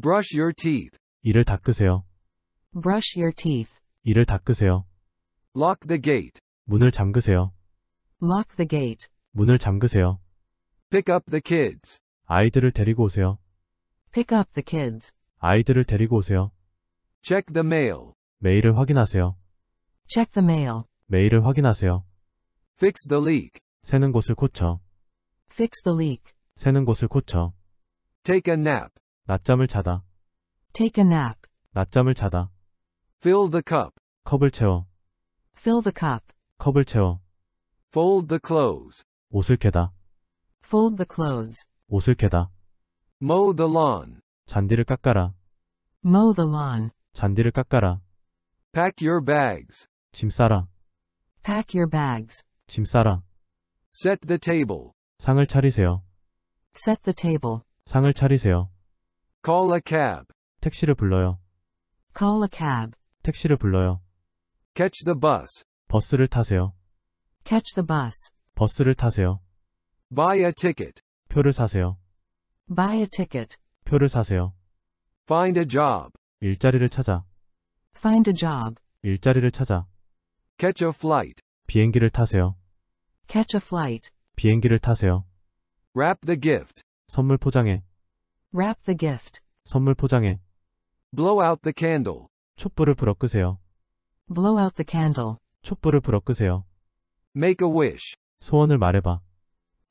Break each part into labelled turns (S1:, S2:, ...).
S1: Brush your teeth.
S2: 이를 닦으세요.
S3: Brush your teeth.
S2: 이를 닦으세요.
S1: Lock the gate.
S2: 문을 잠그세요.
S1: Lock the gate.
S2: 문을 잠그세요.
S1: Pick up the kids.
S2: 아이들을 데리고 오세요.
S1: Pick up the kids.
S2: 아이들을 데리고 오세요.
S1: Check the mail.
S2: 메일을 확인하세요.
S1: Check the mail.
S2: 메일을 확인하세요. Fix the leak. 새는 곳을 고쳐.
S3: Fix the leak.
S2: 새는 곳을 고쳐. Take a nap. 낮잠을 자다.
S3: Take a nap.
S2: 낮잠을 자다. Fill the cup. 컵을 채워.
S1: Fill the cup.
S2: 컵을 채워.
S1: Fold the clothes.
S2: 옷을 개다.
S1: Fold the clothes.
S2: 옷을 개다.
S1: Mow the lawn.
S2: 잔디를 깎아라.
S1: Mow the lawn.
S2: 잔디를 깎아라.
S1: Pack your bags.
S2: 짐 싸라.
S3: Pack your bags.
S2: 짐 싸라.
S1: Set the table.
S2: 상을 차리세요.
S3: Set the table.
S2: 상을 차리세요. Call a cab. 택시를 불러요.
S1: Call a cab.
S2: 택시를 불러요.
S1: Catch the bus.
S2: 버스를 타세요.
S1: Catch the bus.
S2: 버스를 타세요.
S1: Buy a ticket.
S2: 표를 사세요.
S3: Buy a ticket.
S2: 표를 사세요. Find a job. 일자리를 찾아.
S1: Find a job.
S2: 일자리를 찾아.
S1: Catch a flight.
S2: 비행기를 타세요.
S1: Catch a flight.
S2: 비행기를 타세요.
S1: Wrap the gift.
S2: 선물 포장해.
S1: Wrap the gift.
S2: 선물 포장해. Blow out the candle. 촛불을 불어 끄세요. Blow out the candle. 촛불을 불어 끄세요. Make a wish. 소원을 말해봐.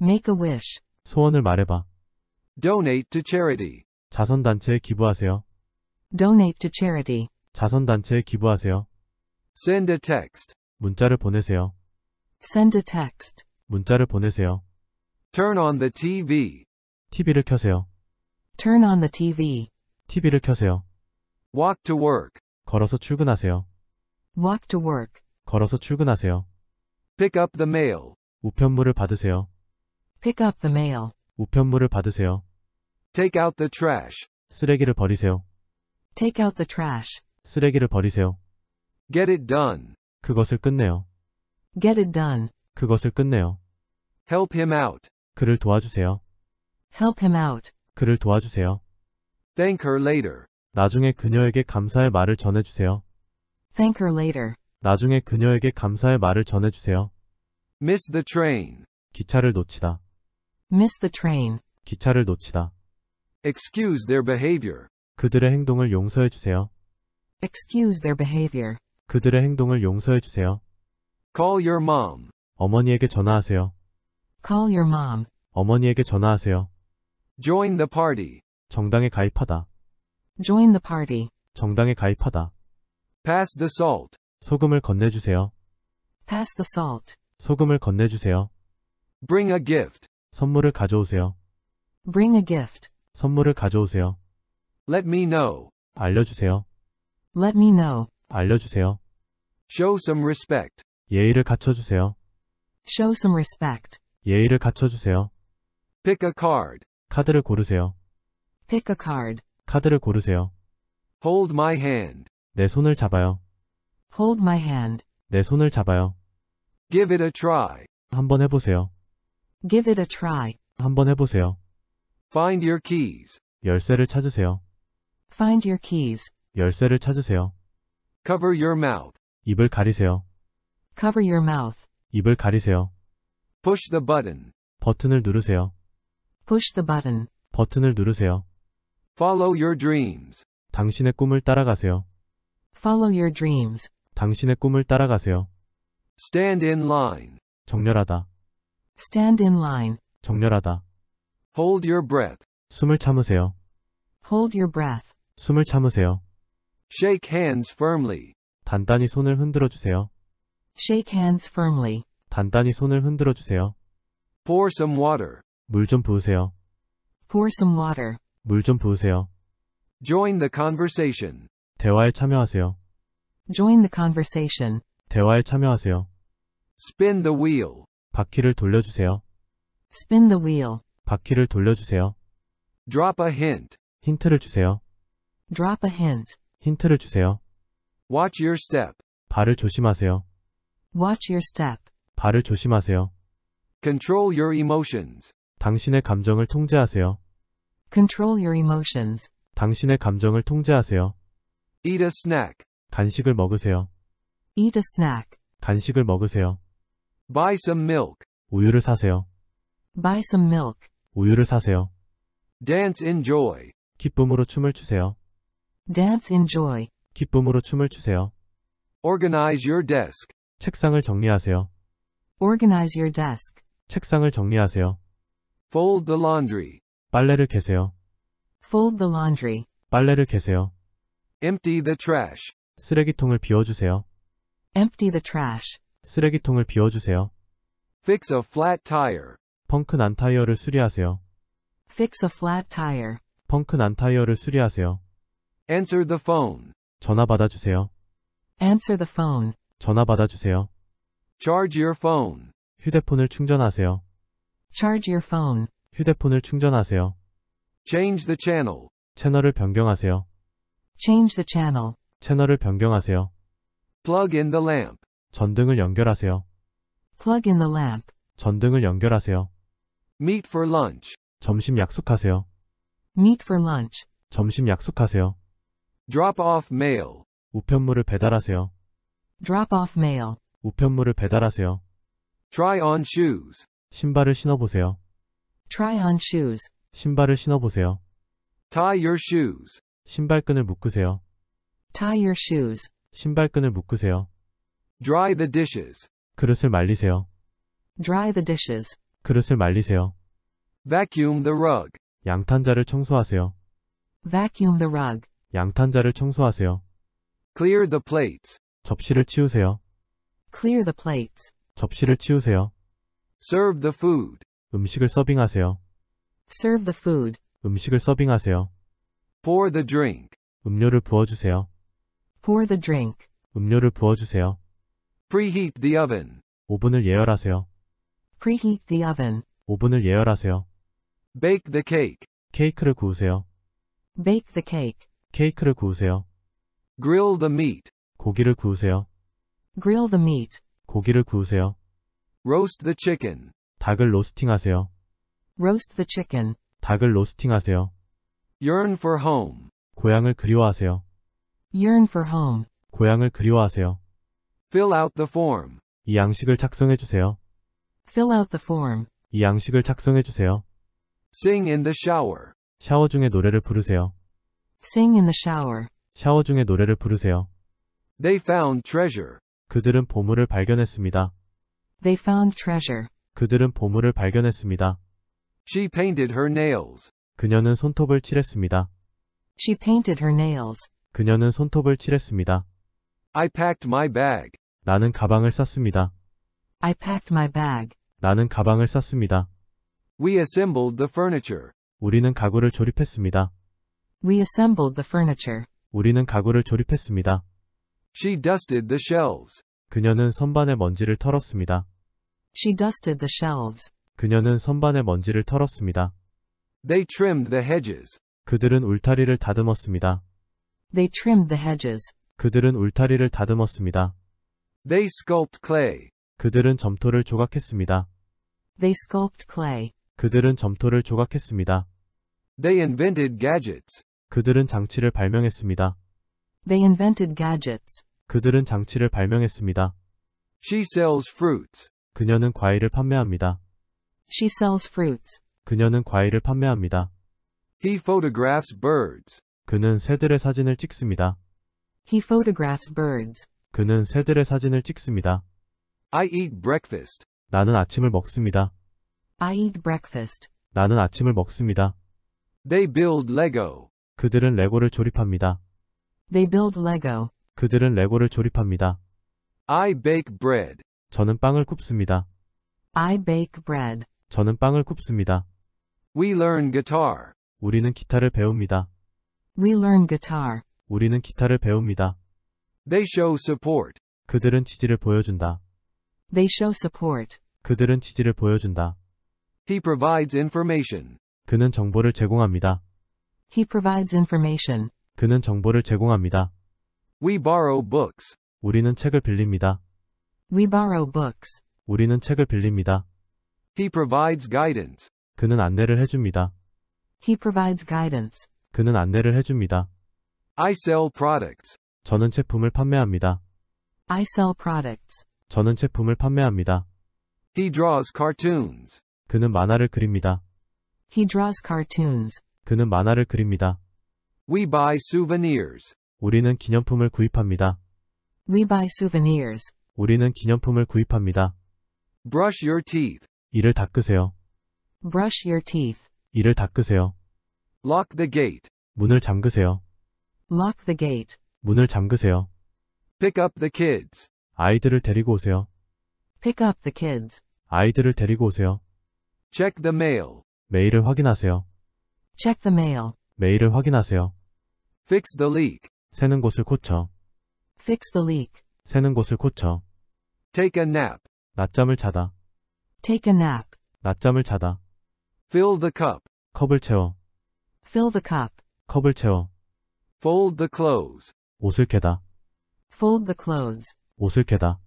S2: Make a wish. 소원을 말해봐. Donate to charity. 자선단체에 기부하세요.
S3: Donate to charity.
S2: 자선단체에 기부하세요. Send a text. 문자를 보내세요.
S3: Send a text.
S2: 문자를 보내세요. Turn on the TV. TV를 켜세요.
S3: Turn on the TV.
S2: TV를 켜세요.
S1: Walk to work.
S2: 걸어서 출근하세요.
S1: Walk to work.
S2: 걸어서 출근하세요.
S1: Pick up the mail.
S2: 우편물을 받으세요.
S1: Pick up the mail.
S2: 우편물을 받으세요.
S1: Take out the trash.
S2: 쓰레기를 버리세요.
S3: Take out the trash.
S2: 쓰레기를 버리세요. Get it done. 그것을 끝내요.
S3: Get it done.
S2: 그것을 끝내요.
S1: Help him out.
S2: 그를 도와주세요.
S3: Help him out.
S2: 그를 도와주세요.
S3: Thank her
S1: later.
S2: 나중에 그녀에게 감사의 말을 전해주세요.
S1: Thank her later.
S2: 나중에 그녀에게 감사의 말을 전해주세요.
S1: Miss the train.
S2: 기차를 놓치다.
S1: Miss the train.
S2: 기차를 놓치다.
S1: Excuse their behavior.
S2: 그들의 행동을 용서해주세요.
S3: Excuse their behavior.
S2: 그들의 행동을 용서해주세요. Call your mom. 어머니에게 전화하세요. Call your mom. 어머니에게 전화하세요. join the party 정당에 가입하다
S1: join the party
S2: 정당에 가입하다 pass the salt 소금을 건네주세요
S3: pass the salt
S2: 소금을 건네주세요 bring a gift 선물을 가져오세요
S3: bring a gift
S2: 선물을 가져오세요 let me know 알려주세요
S3: let me know
S2: 알려주세요 show some respect 예의를 갖춰주세요
S1: show some respect
S2: 예의를 갖춰주세요
S1: pick a card
S2: 카드를 고르세요.
S1: Pick a card.
S2: 카드를 고르세요.
S1: Hold my hand.
S2: 내 손을 잡아요.
S1: Hold my hand.
S2: 내 손을 잡아요. Give it a try. 한번 해보세요.
S1: Give
S3: it a try.
S2: 한번 해보세요. Find your keys. 열쇠를 찾으세요.
S3: Find your keys.
S2: 열쇠를 찾으세요. Cover your mouth. 입을 가리세요.
S3: Cover your mouth.
S2: 입을 가리세요. Push the button. 버튼을 누르세요.
S3: Push the button.
S2: 버튼을 누르세요. Follow your dreams. 당신의 꿈을 따라가세요.
S3: Follow your dreams.
S2: 당신의 꿈을 따라가세요. Stand in line. 정렬하다.
S3: Stand in line.
S2: 정렬하다.
S1: Hold your breath.
S2: 숨을 참으세요.
S1: Hold your breath.
S2: 숨을 참으세요.
S1: Shake hands firmly.
S2: 단단히 손을 흔들어 주세요.
S1: Shake hands firmly.
S2: 단단히 손을 흔들어 주세요.
S1: Pour some water.
S2: 물좀 부으세요.
S1: Pour some water.
S2: 물좀 부으세요.
S1: Join the conversation.
S2: 대화에 참여하세요.
S1: Join the conversation.
S2: 대화에 참여하세요.
S1: Spin the wheel.
S2: 바퀴를 돌려주세요.
S3: Spin the wheel.
S2: 바퀴를 돌려주세요. Drop a hint. 힌트를 주세요.
S3: Drop a hint.
S2: 힌트를 주세요. Watch your step. 발을 조심하세요.
S3: Watch your step.
S2: 발을 조심하세요.
S1: Control your emotions.
S2: 당신의 감정을 통제하세요. Control your emotions. 당신의 감정을 통제하세요. Eat a snack. 간식을 먹으세요.
S1: Eat a snack.
S2: 간식을 먹으세요. Buy some milk. 우유를 사세요.
S1: Buy some milk.
S2: 우유를 사세요.
S1: Dance in joy.
S2: 기쁨으로 춤을 추세요.
S3: Dance in joy.
S2: 기쁨으로 춤을 추세요.
S1: Organize your
S2: desk. 책상을 정리하세요.
S3: Organize your desk.
S2: 책상을 정리하세요.
S1: Fold the laundry.
S2: 빨래를 개세요.
S1: Fold the laundry.
S2: 빨래를 개세요.
S1: Empty the trash.
S2: 쓰레기통을 비워주세요.
S1: Empty the trash.
S2: 쓰레기통을 비워주세요.
S1: Fix a flat tire.
S2: 펑크 난 타이어를 수리하세요.
S3: Fix a flat tire.
S2: 펑크 난 타이어를 수리하세요.
S1: Answer the phone.
S2: 전화 받아주세요.
S1: Answer the phone.
S2: 전화 받아주세요. Charge your phone. 휴대폰을 충전하세요. Charge your phone. 휴대폰을 충전하세요. Change the channel. 채널을 변경하세요. Change the channel. 채널을 변경하세요. Plug in the lamp. 전등을 연결하세요.
S3: Plug in the lamp.
S2: 전등을 연결하세요. Meet for lunch. 점심 약속하세요. Meet for lunch. 점심 약속하세요. Drop off mail. 우편물을 배달하세요. Drop off mail. 우편물을 배달하세요. Try on shoes. 신발을 신어보세요. Try on shoes. 신발을 신어보세요. Tie your shoes. 신발끈을 묶으세요. Tie your shoes. 신발끈을 묶으세요.
S1: Dry the dishes.
S2: 그릇을 말리세요.
S3: Dry the dishes.
S2: 그릇을 말리세요. Vacuum the rug. 양탄자를 청소하세요.
S1: Vacuum the rug.
S2: 양탄자를 청소하세요.
S1: Clear the plates.
S2: 접시를 치우세요.
S1: Clear the plates.
S2: 접시를 치우세요. Serve the food. 음식을 서빙하세요.
S3: Serve the food.
S2: 음식을 서빙하세요. Pour the drink. 음료를 부어주세요.
S3: Pour the drink.
S2: 음료를 부어주세요. Preheat the oven. 오븐을 예열하세요.
S3: Preheat the oven.
S2: 오븐을 예열하세요. Bake the cake. 케이크를 구우세요.
S1: Bake the cake.
S2: 케이크를 구우세요.
S1: Grill the meat.
S2: 고기를 구우세요.
S1: Grill the meat.
S2: 고기를 구우세요.
S1: Roast the chicken.
S2: 닭을 로스팅하세요.
S3: Roast the chicken.
S2: 닭을 로스팅하세요.
S1: Yearn for
S3: home.
S2: 고향을 그리워하세요.
S3: Yearn for home.
S2: 고향을 그리워하세요.
S1: Fill out the form.
S2: 이 양식을 작성해 주세요.
S1: Fill out the form.
S2: 이 양식을 작성해 주세요. Sing in the shower. 샤워 중에 노래를 부르세요.
S3: Sing in the shower.
S2: 샤워 중에 노래를 부르세요.
S1: They found treasure.
S2: 그들은 보물을 발견했습니다.
S3: They found treasure.
S2: 그들은 보물을 발견했습니다. She painted her
S1: nails.
S2: 그녀는 손톱을 칠했습니다.
S1: She painted her nails.
S2: 그녀는 손톱을 칠했습니다.
S1: I packed my bag.
S2: 나는 가방을 쌌습니다.
S3: I packed my bag.
S2: 나는 가방을 쌌습니다.
S1: We assembled the furniture.
S2: 우리는 가구를 조립했습니다.
S3: We assembled the furniture.
S2: 우리는 가구를 조립했습니다. She dusted the shelves. 그녀는 선반에 먼지를 털었습니다. She dusted the shelves. 그녀는 선반에 먼지를 털었습니다. They trimmed the hedges. 그들은 울타리를 다듬었습니다.
S3: They trimmed the hedges.
S2: 그들은 울타리를 다듬었습니다.
S3: They
S1: sculpt clay.
S2: 그들은 점토를 조각했습니다.
S1: They sculpt clay.
S2: 그들은 점토를 조각했습니다. They invented gadgets. 그들은 장치를 발명했습니다.
S3: They invented gadgets.
S2: 그들은 장치를 발명했습니다. She sells fruits. 그녀는 과일을 판매합니다. She sells fruits. 그녀는 과일을 판매합니다.
S1: He photographs birds.
S2: 그는 새들의 사진을 찍습니다.
S3: He photographs birds.
S2: 그는 새들의 사진을 찍습니다.
S1: I eat breakfast.
S2: 나는 아침을 먹습니다.
S1: I eat breakfast.
S2: 나는 아침을 먹습니다.
S1: They build Lego.
S2: 그들은 레고를 조립합니다.
S1: They build Lego.
S2: 그들은 레고를 조립합니다. I bake bread. 저는 빵을 굽습니다.
S3: I bake bread.
S2: 저는 빵을 굽습니다. We learn guitar. 우리는 기타를 배웁니다.
S1: We learn guitar.
S2: 우리는 기타를 배웁니다. They show support. 그들은 지지를 보여준다.
S3: They show support.
S2: 그들은 지지를 보여준다.
S1: He provides information.
S2: 그는 정보를 제공합니다.
S3: He provides information.
S2: 그는 정보를 제공합니다. We borrow books. 우리는 책을 빌립니다.
S1: We borrow books.
S2: 우리는 책을 빌립니다. He provides guidance. 그는 안내를 해줍니다.
S3: He provides guidance.
S2: 그는 안내를 해줍니다.
S1: I sell products.
S2: 저는 제품을 판매합니다.
S3: I sell products.
S2: 저는 제품을 판매합니다. He draws cartoons. 그는 만화를 그립니다. He draws cartoons. 그는 만화를 그립니다. We buy souvenirs. 우리는 기념품을 구입합니다.
S3: We buy souvenirs.
S2: 우리는 기념품을 구입합니다. Brush your teeth. 이를 닦으세요.
S1: Brush your teeth.
S2: 이를 닦으세요.
S1: Lock the gate.
S2: 문을 잠그세요.
S1: Lock the gate.
S2: 문을 잠그세요.
S1: Pick up the kids.
S2: 아이들을 데리고 오세요.
S1: Pick up the kids.
S2: 아이들을 데리고 오세요. Check the mail. 메일을 확인하세요.
S3: Check the mail.
S2: 메일을 확인하세요. Fix the leak. 새는 곳을 고쳐.
S3: Fix the leak.
S2: 새는 곳을 고쳐. Take a nap. 낮잠을 자다.
S3: Take a nap.
S2: 낮잠을 자다. Fill the cup. 컵을 채워.
S1: Fill the cup.
S2: 컵을 채워.
S1: Fold the clothes.
S2: 옷을 개다.
S1: Fold the clothes.
S2: 옷을 개다.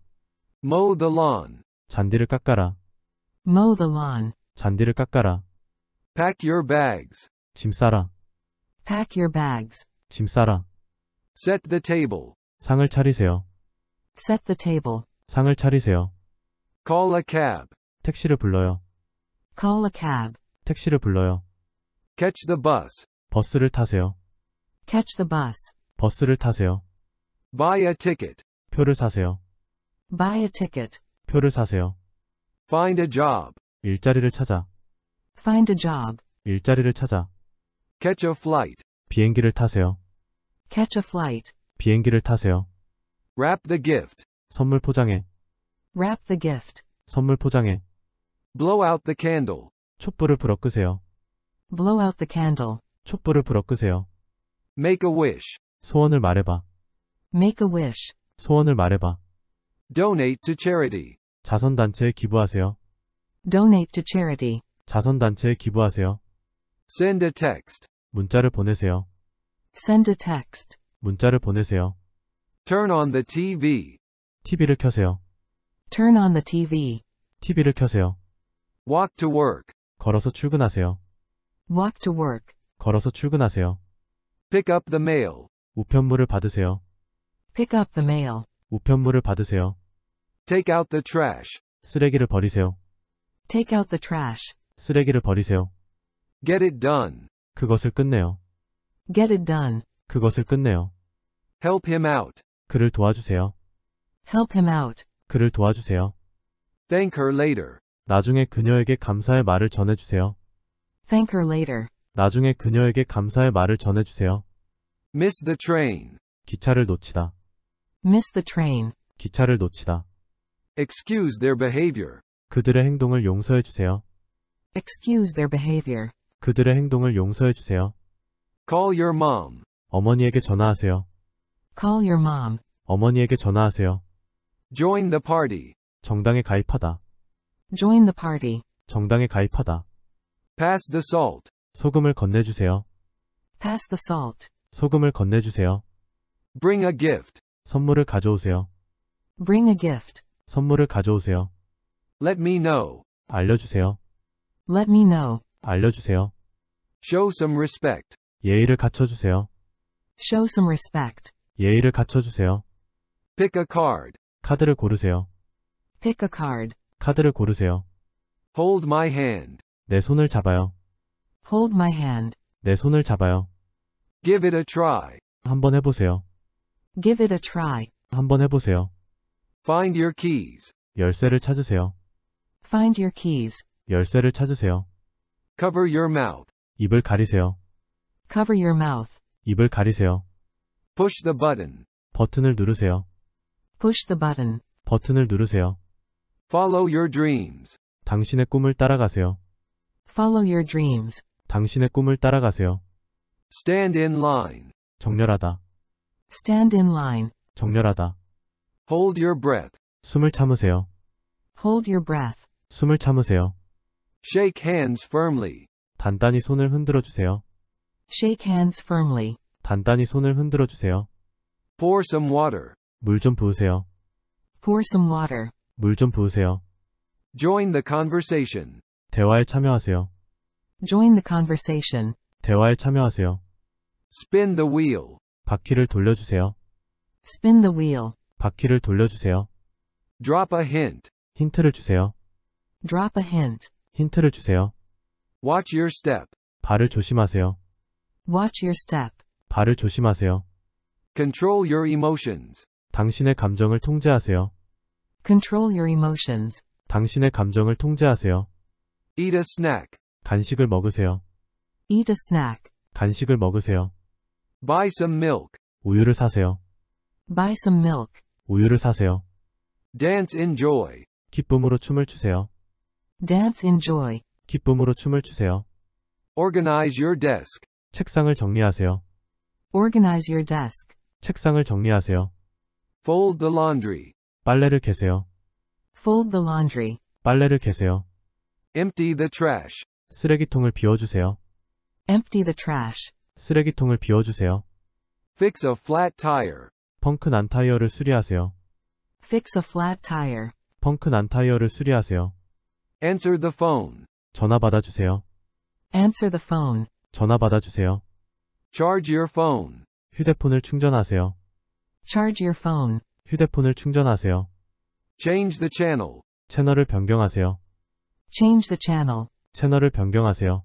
S2: Mow the lawn. 잔디를 깎아라.
S1: Mow the lawn.
S2: 잔디를 깎아라.
S1: Pack your bags. 짐 싸라. Pack your bags. 짐 싸라. Set the table.
S2: 상을 차리세요.
S1: Set the table.
S2: 상을 차리세요.
S1: Call a cab.
S2: 택시를 불러요.
S1: Call a cab.
S2: 택시를 불러요.
S1: Catch the bus.
S2: 버스를 타세요.
S1: Catch the bus.
S2: 버스를 타세요.
S1: Buy a ticket.
S2: 표를 사세요.
S3: Buy a ticket.
S2: 표를 사세요. Find a job. 일자리를 찾아.
S3: Find a job.
S2: 일자리를 찾아. Catch a flight. 비행기를 타세요.
S1: Catch a flight.
S2: 비행기를 타세요.
S1: Wrap the gift.
S2: 선물 포장해.
S1: Wrap the gift.
S2: 선물 포장해. Blow out the candle. 촛불을 불어 끄세요.
S3: Blow out the candle.
S2: 촛불을 불어 끄세요. Make a wish. 소원을 말해봐.
S3: Make a wish.
S2: 소원을 말해봐. Donate to charity. 자선단체에 기부하세요.
S3: Donate to charity.
S2: 자선단체에 기부하세요. Send a text. 문자를 보내세요.
S3: Send a text.
S2: 문자를 보내세요. Turn on the TV. TV를 켜세요.
S3: Turn on the TV.
S2: TV를 켜세요.
S1: Walk to work.
S2: 걸어서 출근하세요.
S3: Walk to work.
S2: 걸어서 출근하세요. Pick up the mail. 우편물을 받으세요.
S3: Pick up the mail.
S2: 우편물을 받으세요.
S3: Take out the trash.
S2: 쓰레기를 버리세요.
S3: Take out the trash.
S2: 쓰레기를 버리세요. Get it done. 그것을 끝내요.
S3: Get it done.
S2: 그것을 끝내요. Help him out. 그를 도와주세요.
S1: Help him out.
S2: 그를 도와주세요.
S1: Thank her later.
S2: 나중에 그녀에게 감사의 말을 전해주세요.
S1: Thank her later.
S2: 나중에 그녀에게 감사의 말을 전해주세요. Miss the train. 기차를 놓치다.
S1: Miss the train.
S2: 기차를 놓치다.
S1: Excuse their behavior.
S2: 그들의 행동을 용서해주세요.
S3: Excuse their behavior.
S2: 그들의 행동을 용서해주세요. Call your mom. 어머니에게 전화하세요.
S3: Call your mom.
S2: 어머니에게 전화하세요. Join the party. 정당에 가입하다.
S3: Join the party.
S2: 정당에 가입하다. Pass the salt. 소금을 건네주세요.
S3: Pass the salt.
S2: 소금을 건네주세요. Bring a gift. 선물을 가져오세요.
S3: Bring a gift.
S2: 선물을 가져오세요. Let me know. 알려주세요.
S3: Let me
S1: know.
S2: 알려주세요. Show some respect. 예의를 갖춰주세요.
S1: Show some respect.
S2: 예의를 갖춰주세요.
S1: Pick a card.
S2: 카드를 고르세요.
S1: Pick a card.
S2: 카드를 고르세요.
S1: Hold my hand.
S2: 내 손을 잡아요.
S1: Hold my hand.
S2: 내 손을 잡아요. Give it a try. 한번 해보세요.
S3: Give it a try.
S2: 한번 해보세요. Find your keys. 열쇠를 찾으세요.
S3: Find your keys.
S2: 열쇠를 찾으세요. Cover your mouth. 입을 가리세요.
S3: Cover your mouth.
S2: 입을 가리세요.
S1: Push the button.
S2: 버튼을 누르세요.
S1: Push the button.
S2: 버튼을 누르세요. Follow your dreams. 당신의 꿈을 따라가세요.
S1: Follow your dreams.
S2: 당신의 꿈을 따라가세요. Stand in line. 정렬하다.
S3: Stand in line.
S2: 정렬하다. Hold your breath. 숨을 참으세요.
S3: Hold your breath.
S2: 숨을 참으세요. Shake hands firmly. 단단히 손을 흔들어 주세요.
S3: Shake hands firmly.
S2: 손을 흔들어 주세요.
S1: Pour some water.
S2: 부으세요.
S1: Pour some water.
S2: 부으세요.
S1: Join the conversation.
S2: 대화에 참여하세요.
S3: Join the conversation.
S2: 대화에 참여하세요. Spin the wheel. 바퀴를 돌려주세요.
S3: Spin the wheel.
S2: 바퀴를 돌려주세요. Drop a hint. 힌트를 주세요.
S3: Drop a hint.
S2: 힌트를 주세요.
S1: Watch your step.
S2: 발을 조심하세요.
S3: Watch your step.
S2: 발을 조심하세요.
S1: Control your emotions.
S2: 당신의 감정을 통제하세요. Control your emotions. 당신의 감정을 통제하세요.
S1: Eat a snack.
S2: 간식을 먹으세요.
S3: Eat a snack.
S2: 간식을 먹으세요. Buy some milk. 우유를 사세요.
S3: Buy some milk.
S2: 우유를 사세요. Dance in joy. 기쁨으로 춤을 추세요.
S1: Dance in joy.
S2: 기쁨으로 춤을 추세요.
S1: Organize your desk.
S2: 책상을 정리하세요. Organize your desk. 책상을 정리하세요. Fold
S1: the laundry.
S2: 빨래를 개세요.
S1: Fold the laundry.
S2: 빨래를 개세요.
S1: Empty the trash.
S2: 쓰레기통을 비워주세요.
S3: Empty the trash.
S2: 쓰레기통을 비워주세요.
S1: Fix a flat tire.
S2: 펑크 난 타이어를 수리하세요.
S1: Fix a flat tire.
S2: 펑크 난 타이어를 수리하세요.
S1: Answer the phone.
S2: 전화 받아주세요.
S1: Answer the phone.
S2: 전화 받아주세요. Charge your phone. 휴대폰을 충전하세요. Charge your phone. 휴대폰을 충전하세요. Change the channel. 채널을 변경하세요. Change the channel. 채널을 변경하세요.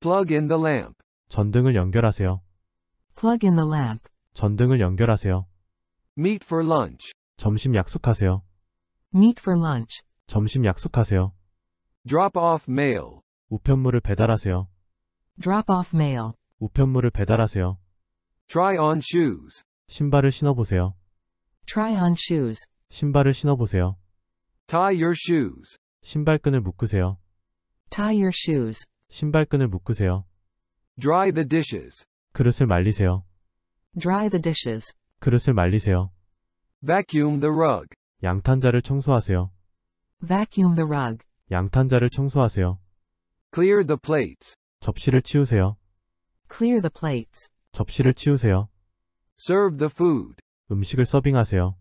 S2: Plug in the lamp. 전등을 연결하세요. Plug in the lamp. 전등을 연결하세요.
S1: Meet for lunch.
S2: 점심 약속하세요.
S1: Meet for lunch.
S2: 점심 약속하세요. Drop off mail. 우편물을 배달하세요.
S3: Drop off mail.
S2: 우편물을 배달하세요. Try on shoes. 신발을 신어보세요. Try on shoes. 신발을 신어보세요. Tie your shoes. 신발끈을 묶으세요. Tie your shoes. 신발끈을 묶으세요.
S1: Dry the dishes.
S2: 그릇을 말리세요.
S1: Dry the dishes.
S2: 그릇을 말리세요.
S1: Vacuum the
S2: rug. 양탄자를 청소하세요.
S3: Vacuum the rug.
S2: 양탄자를 청소하세요.
S1: Clear the
S3: plates.
S2: 접시를 치우세요.
S3: Clear the plates.
S2: 접시를 치우세요. Serve the food. 음식을 서빙하세요.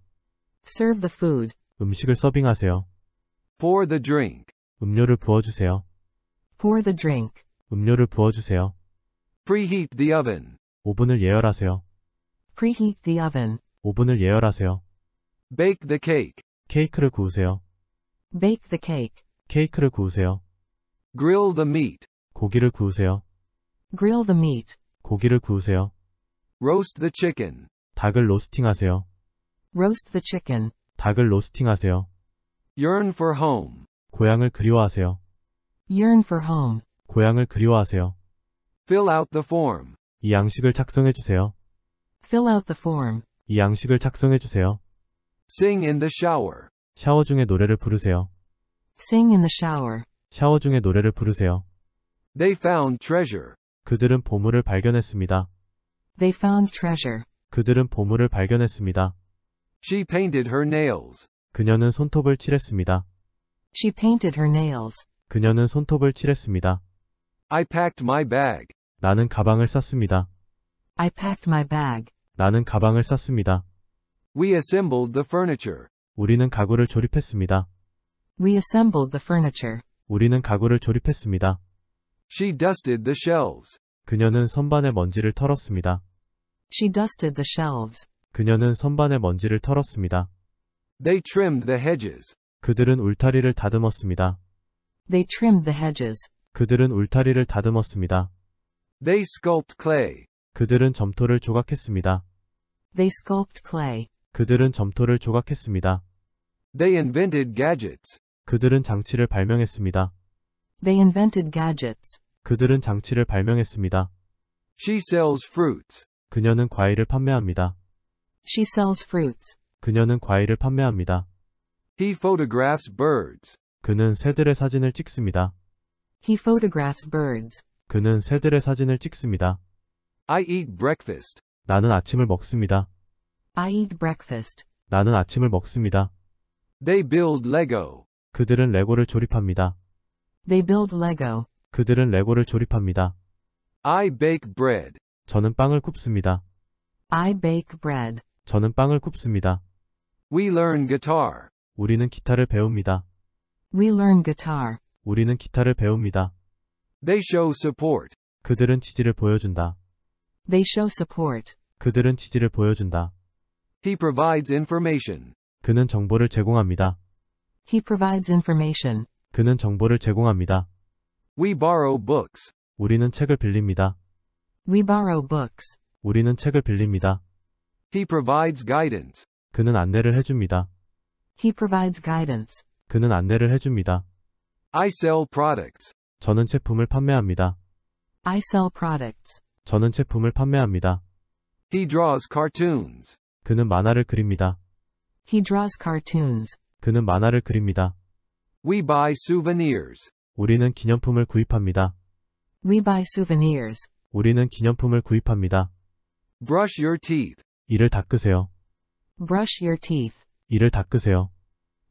S1: Serve the food.
S2: 음식을 서빙하세요.
S1: Pour the drink.
S2: 음료를 부어주세요.
S1: Pour the drink.
S2: 음료를 부어주세요.
S1: Preheat the oven.
S2: 오븐을 예열하세요.
S1: Preheat the oven.
S2: 오븐을 예열하세요. Bake the cake. 케이크를 구우세요.
S3: Bake the cake.
S2: 케이크를 구우세요. Grill the meat. 고기를 구우세요.
S3: Grill the meat.
S2: 고기를 구우세요.
S1: Roast the chicken.
S2: 닭을 로스팅하세요.
S3: Roast the chicken.
S2: 닭을 로스팅하세요.
S1: Yearn for home.
S2: 고향을 그리워하세요.
S1: Yearn for home.
S2: 고향을 그리워하세요.
S1: Fill out the form.
S2: 이 양식을 작성해 주세요.
S1: Fill out the form.
S2: 이 양식을 작성해 주세요.
S1: Sing in the shower.
S2: 샤워 중에 노래를 부르세요.
S3: Sing in the shower.
S2: 샤워 중에 노래를 부르세요.
S1: They found treasure.
S2: 그들은 보물을 발견했습니다.
S1: They found treasure.
S2: 그들은 보물을 발견했습니다.
S1: She painted her nails.
S2: 그녀는 손톱을 칠했습니다.
S1: She painted her nails.
S2: 그녀는 손톱을 칠했습니다.
S1: I packed my bag.
S2: 나는 가방을 쌌습니다.
S1: I packed my bag.
S2: 나는 가방을 쌌습니다.
S1: We assembled the furniture.
S2: 우리는 가구를 조립했습니다.
S3: We assembled the furniture.
S2: 우리는 가구를 조립했습니다. She dusted the shelves. 그녀는 선반에 먼지를 털었습니다. She dusted the shelves. 그녀는 선반에 먼지를 털었습니다. They trimmed the hedges. 그들은 울타리를 다듬었습니다.
S3: They trimmed the hedges.
S2: 그들은 울타리를 다듬었습니다. They sculpt clay. 그들은 점토를 조각했습니다.
S3: They sculpt clay.
S2: 그들은 점토를 조각했습니다. They invented gadgets. 그들은 장치를 발명했습니다.
S3: They invented gadgets.
S2: 그들은 장치를 발명했습니다. She sells fruits. 그녀는 과일을 판매합니다. She sells fruits. 그녀는 과일을 판매합니다.
S1: He photographs birds.
S2: 그는 새들의 사진을 찍습니다.
S1: He photographs
S3: birds.
S2: 그는 새들의 사진을 찍습니다.
S1: I eat breakfast.
S2: 나는 아침을 먹습니다.
S3: I eat breakfast.
S2: 나는 아침을 먹습니다. They build Lego. 그들은 레고를 조립합니다.
S1: They build Lego.
S2: 그들은 레고를 조립합니다.
S1: I bake bread.
S2: 저는 빵을 굽습니다.
S3: I bake bread.
S2: 저는 빵을 굽습니다. We learn guitar. 우리는 기타를 배웁니다.
S3: We learn guitar.
S2: 우리는 기타를 배웁니다. They show support. 그들은 지지를 보여준다.
S1: They show support.
S2: 그들은 지지를 보여준다.
S1: He provides information.
S2: 그는 정보를 제공합니다.
S3: He provides information.
S2: 그는 정보를 제공합니다. We borrow books. 우리는 책을 빌립니다. We
S3: borrow books.
S2: 우리는 책을 빌립니다. He provides guidance. 그는 안내를 해줍니다.
S3: He provides guidance.
S2: 그는 안내를 해줍니다.
S1: I sell
S3: products.
S2: 저는 제품을 판매합니다.
S3: I sell products.
S2: 저는 제품을 판매합니다. He draws cartoons. 그는 만화를 그립니다. He draws cartoons. 그는 만화를 그립니다.
S1: We buy souvenirs.
S2: 우리는 기념품을 구입합니다.
S3: We buy souvenirs.
S2: 우리는 기념품을 구입합니다. Brush your teeth. 이를 닦으세요.
S3: Brush your teeth.
S2: 이를 닦으세요.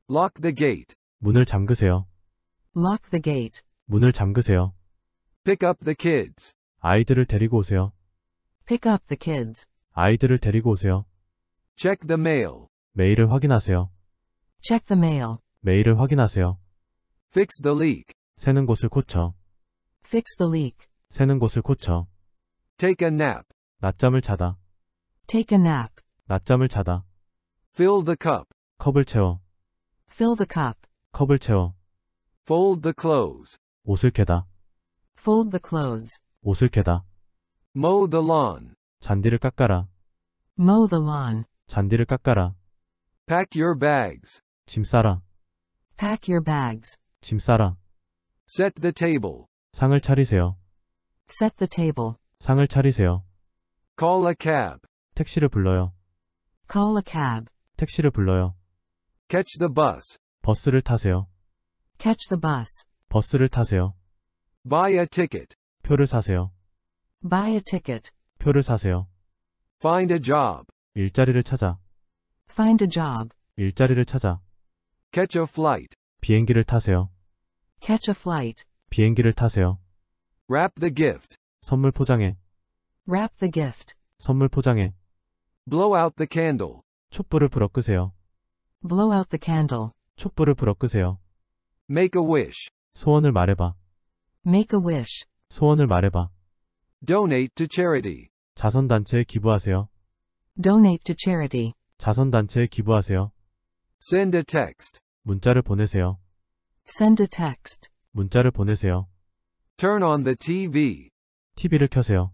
S1: Lock the gate.
S2: 문을 잠그세요.
S3: Lock the gate.
S2: 문을 잠그세요.
S1: Pick up the kids.
S2: 아이들을 데리고 오세요.
S1: Pick up the kids.
S2: 아이들을 데리고 오세요.
S1: Check the mail.
S2: 메일을 확인하세요.
S1: Check the mail.
S2: 메일을 확인하세요. Fix the leak. 새는 곳을 고쳐.
S3: Fix the leak.
S2: 새는 곳을 고쳐. Take a nap. 낮잠을 자다.
S3: Take a nap.
S2: 낮잠을 자다. Fill the cup. 컵을 채워.
S1: Fill the cup.
S2: 컵을 채워.
S1: Fold the clothes.
S2: 옷을 개다.
S1: Fold the clothes.
S2: 옷을 개다.
S1: Mow the lawn.
S2: 잔디를 깎아라.
S1: Mow the lawn.
S2: 잔디를 깎아라.
S1: Pack your bags.
S2: 짐 싸라.
S3: Pack your bags.
S2: 짐 싸라. Set the table. 상을 차리세요.
S3: Set the table.
S2: 상을 차리세요.
S3: Call a cab.
S2: 택시를 불러요.
S1: Call a cab.
S2: 택시를 불러요. Catch the bus. 버스를 타세요.
S1: Catch the bus.
S2: 버스를 타세요. Buy a ticket. 표를 사세요.
S3: Buy a ticket.
S2: 표를 사세요. Find a job. 일자리를 찾아.
S3: Find a job.
S2: 일자리를 찾아.
S1: Catch a flight.
S2: 비행기를 타세요.
S3: Catch a flight.
S2: 비행기를 타세요. Wrap the gift. 선물 포장해.
S1: Wrap the gift.
S2: 선물 포장해. Blow out the candle. 촛불을 불어 끄세요. Blow out the candle. 촛불을 불어 끄세요. Make a wish. 소원을 말해봐. Make a wish. 소원을 말해봐. Donate to charity. 자선단체에 기부하세요.
S3: Donate to charity.
S2: 자선단체에 기부하세요. Send a text. 문자를 보내세요.
S3: Send a text.
S2: 문자를 보내세요. Turn on the TV. TV를 켜세요.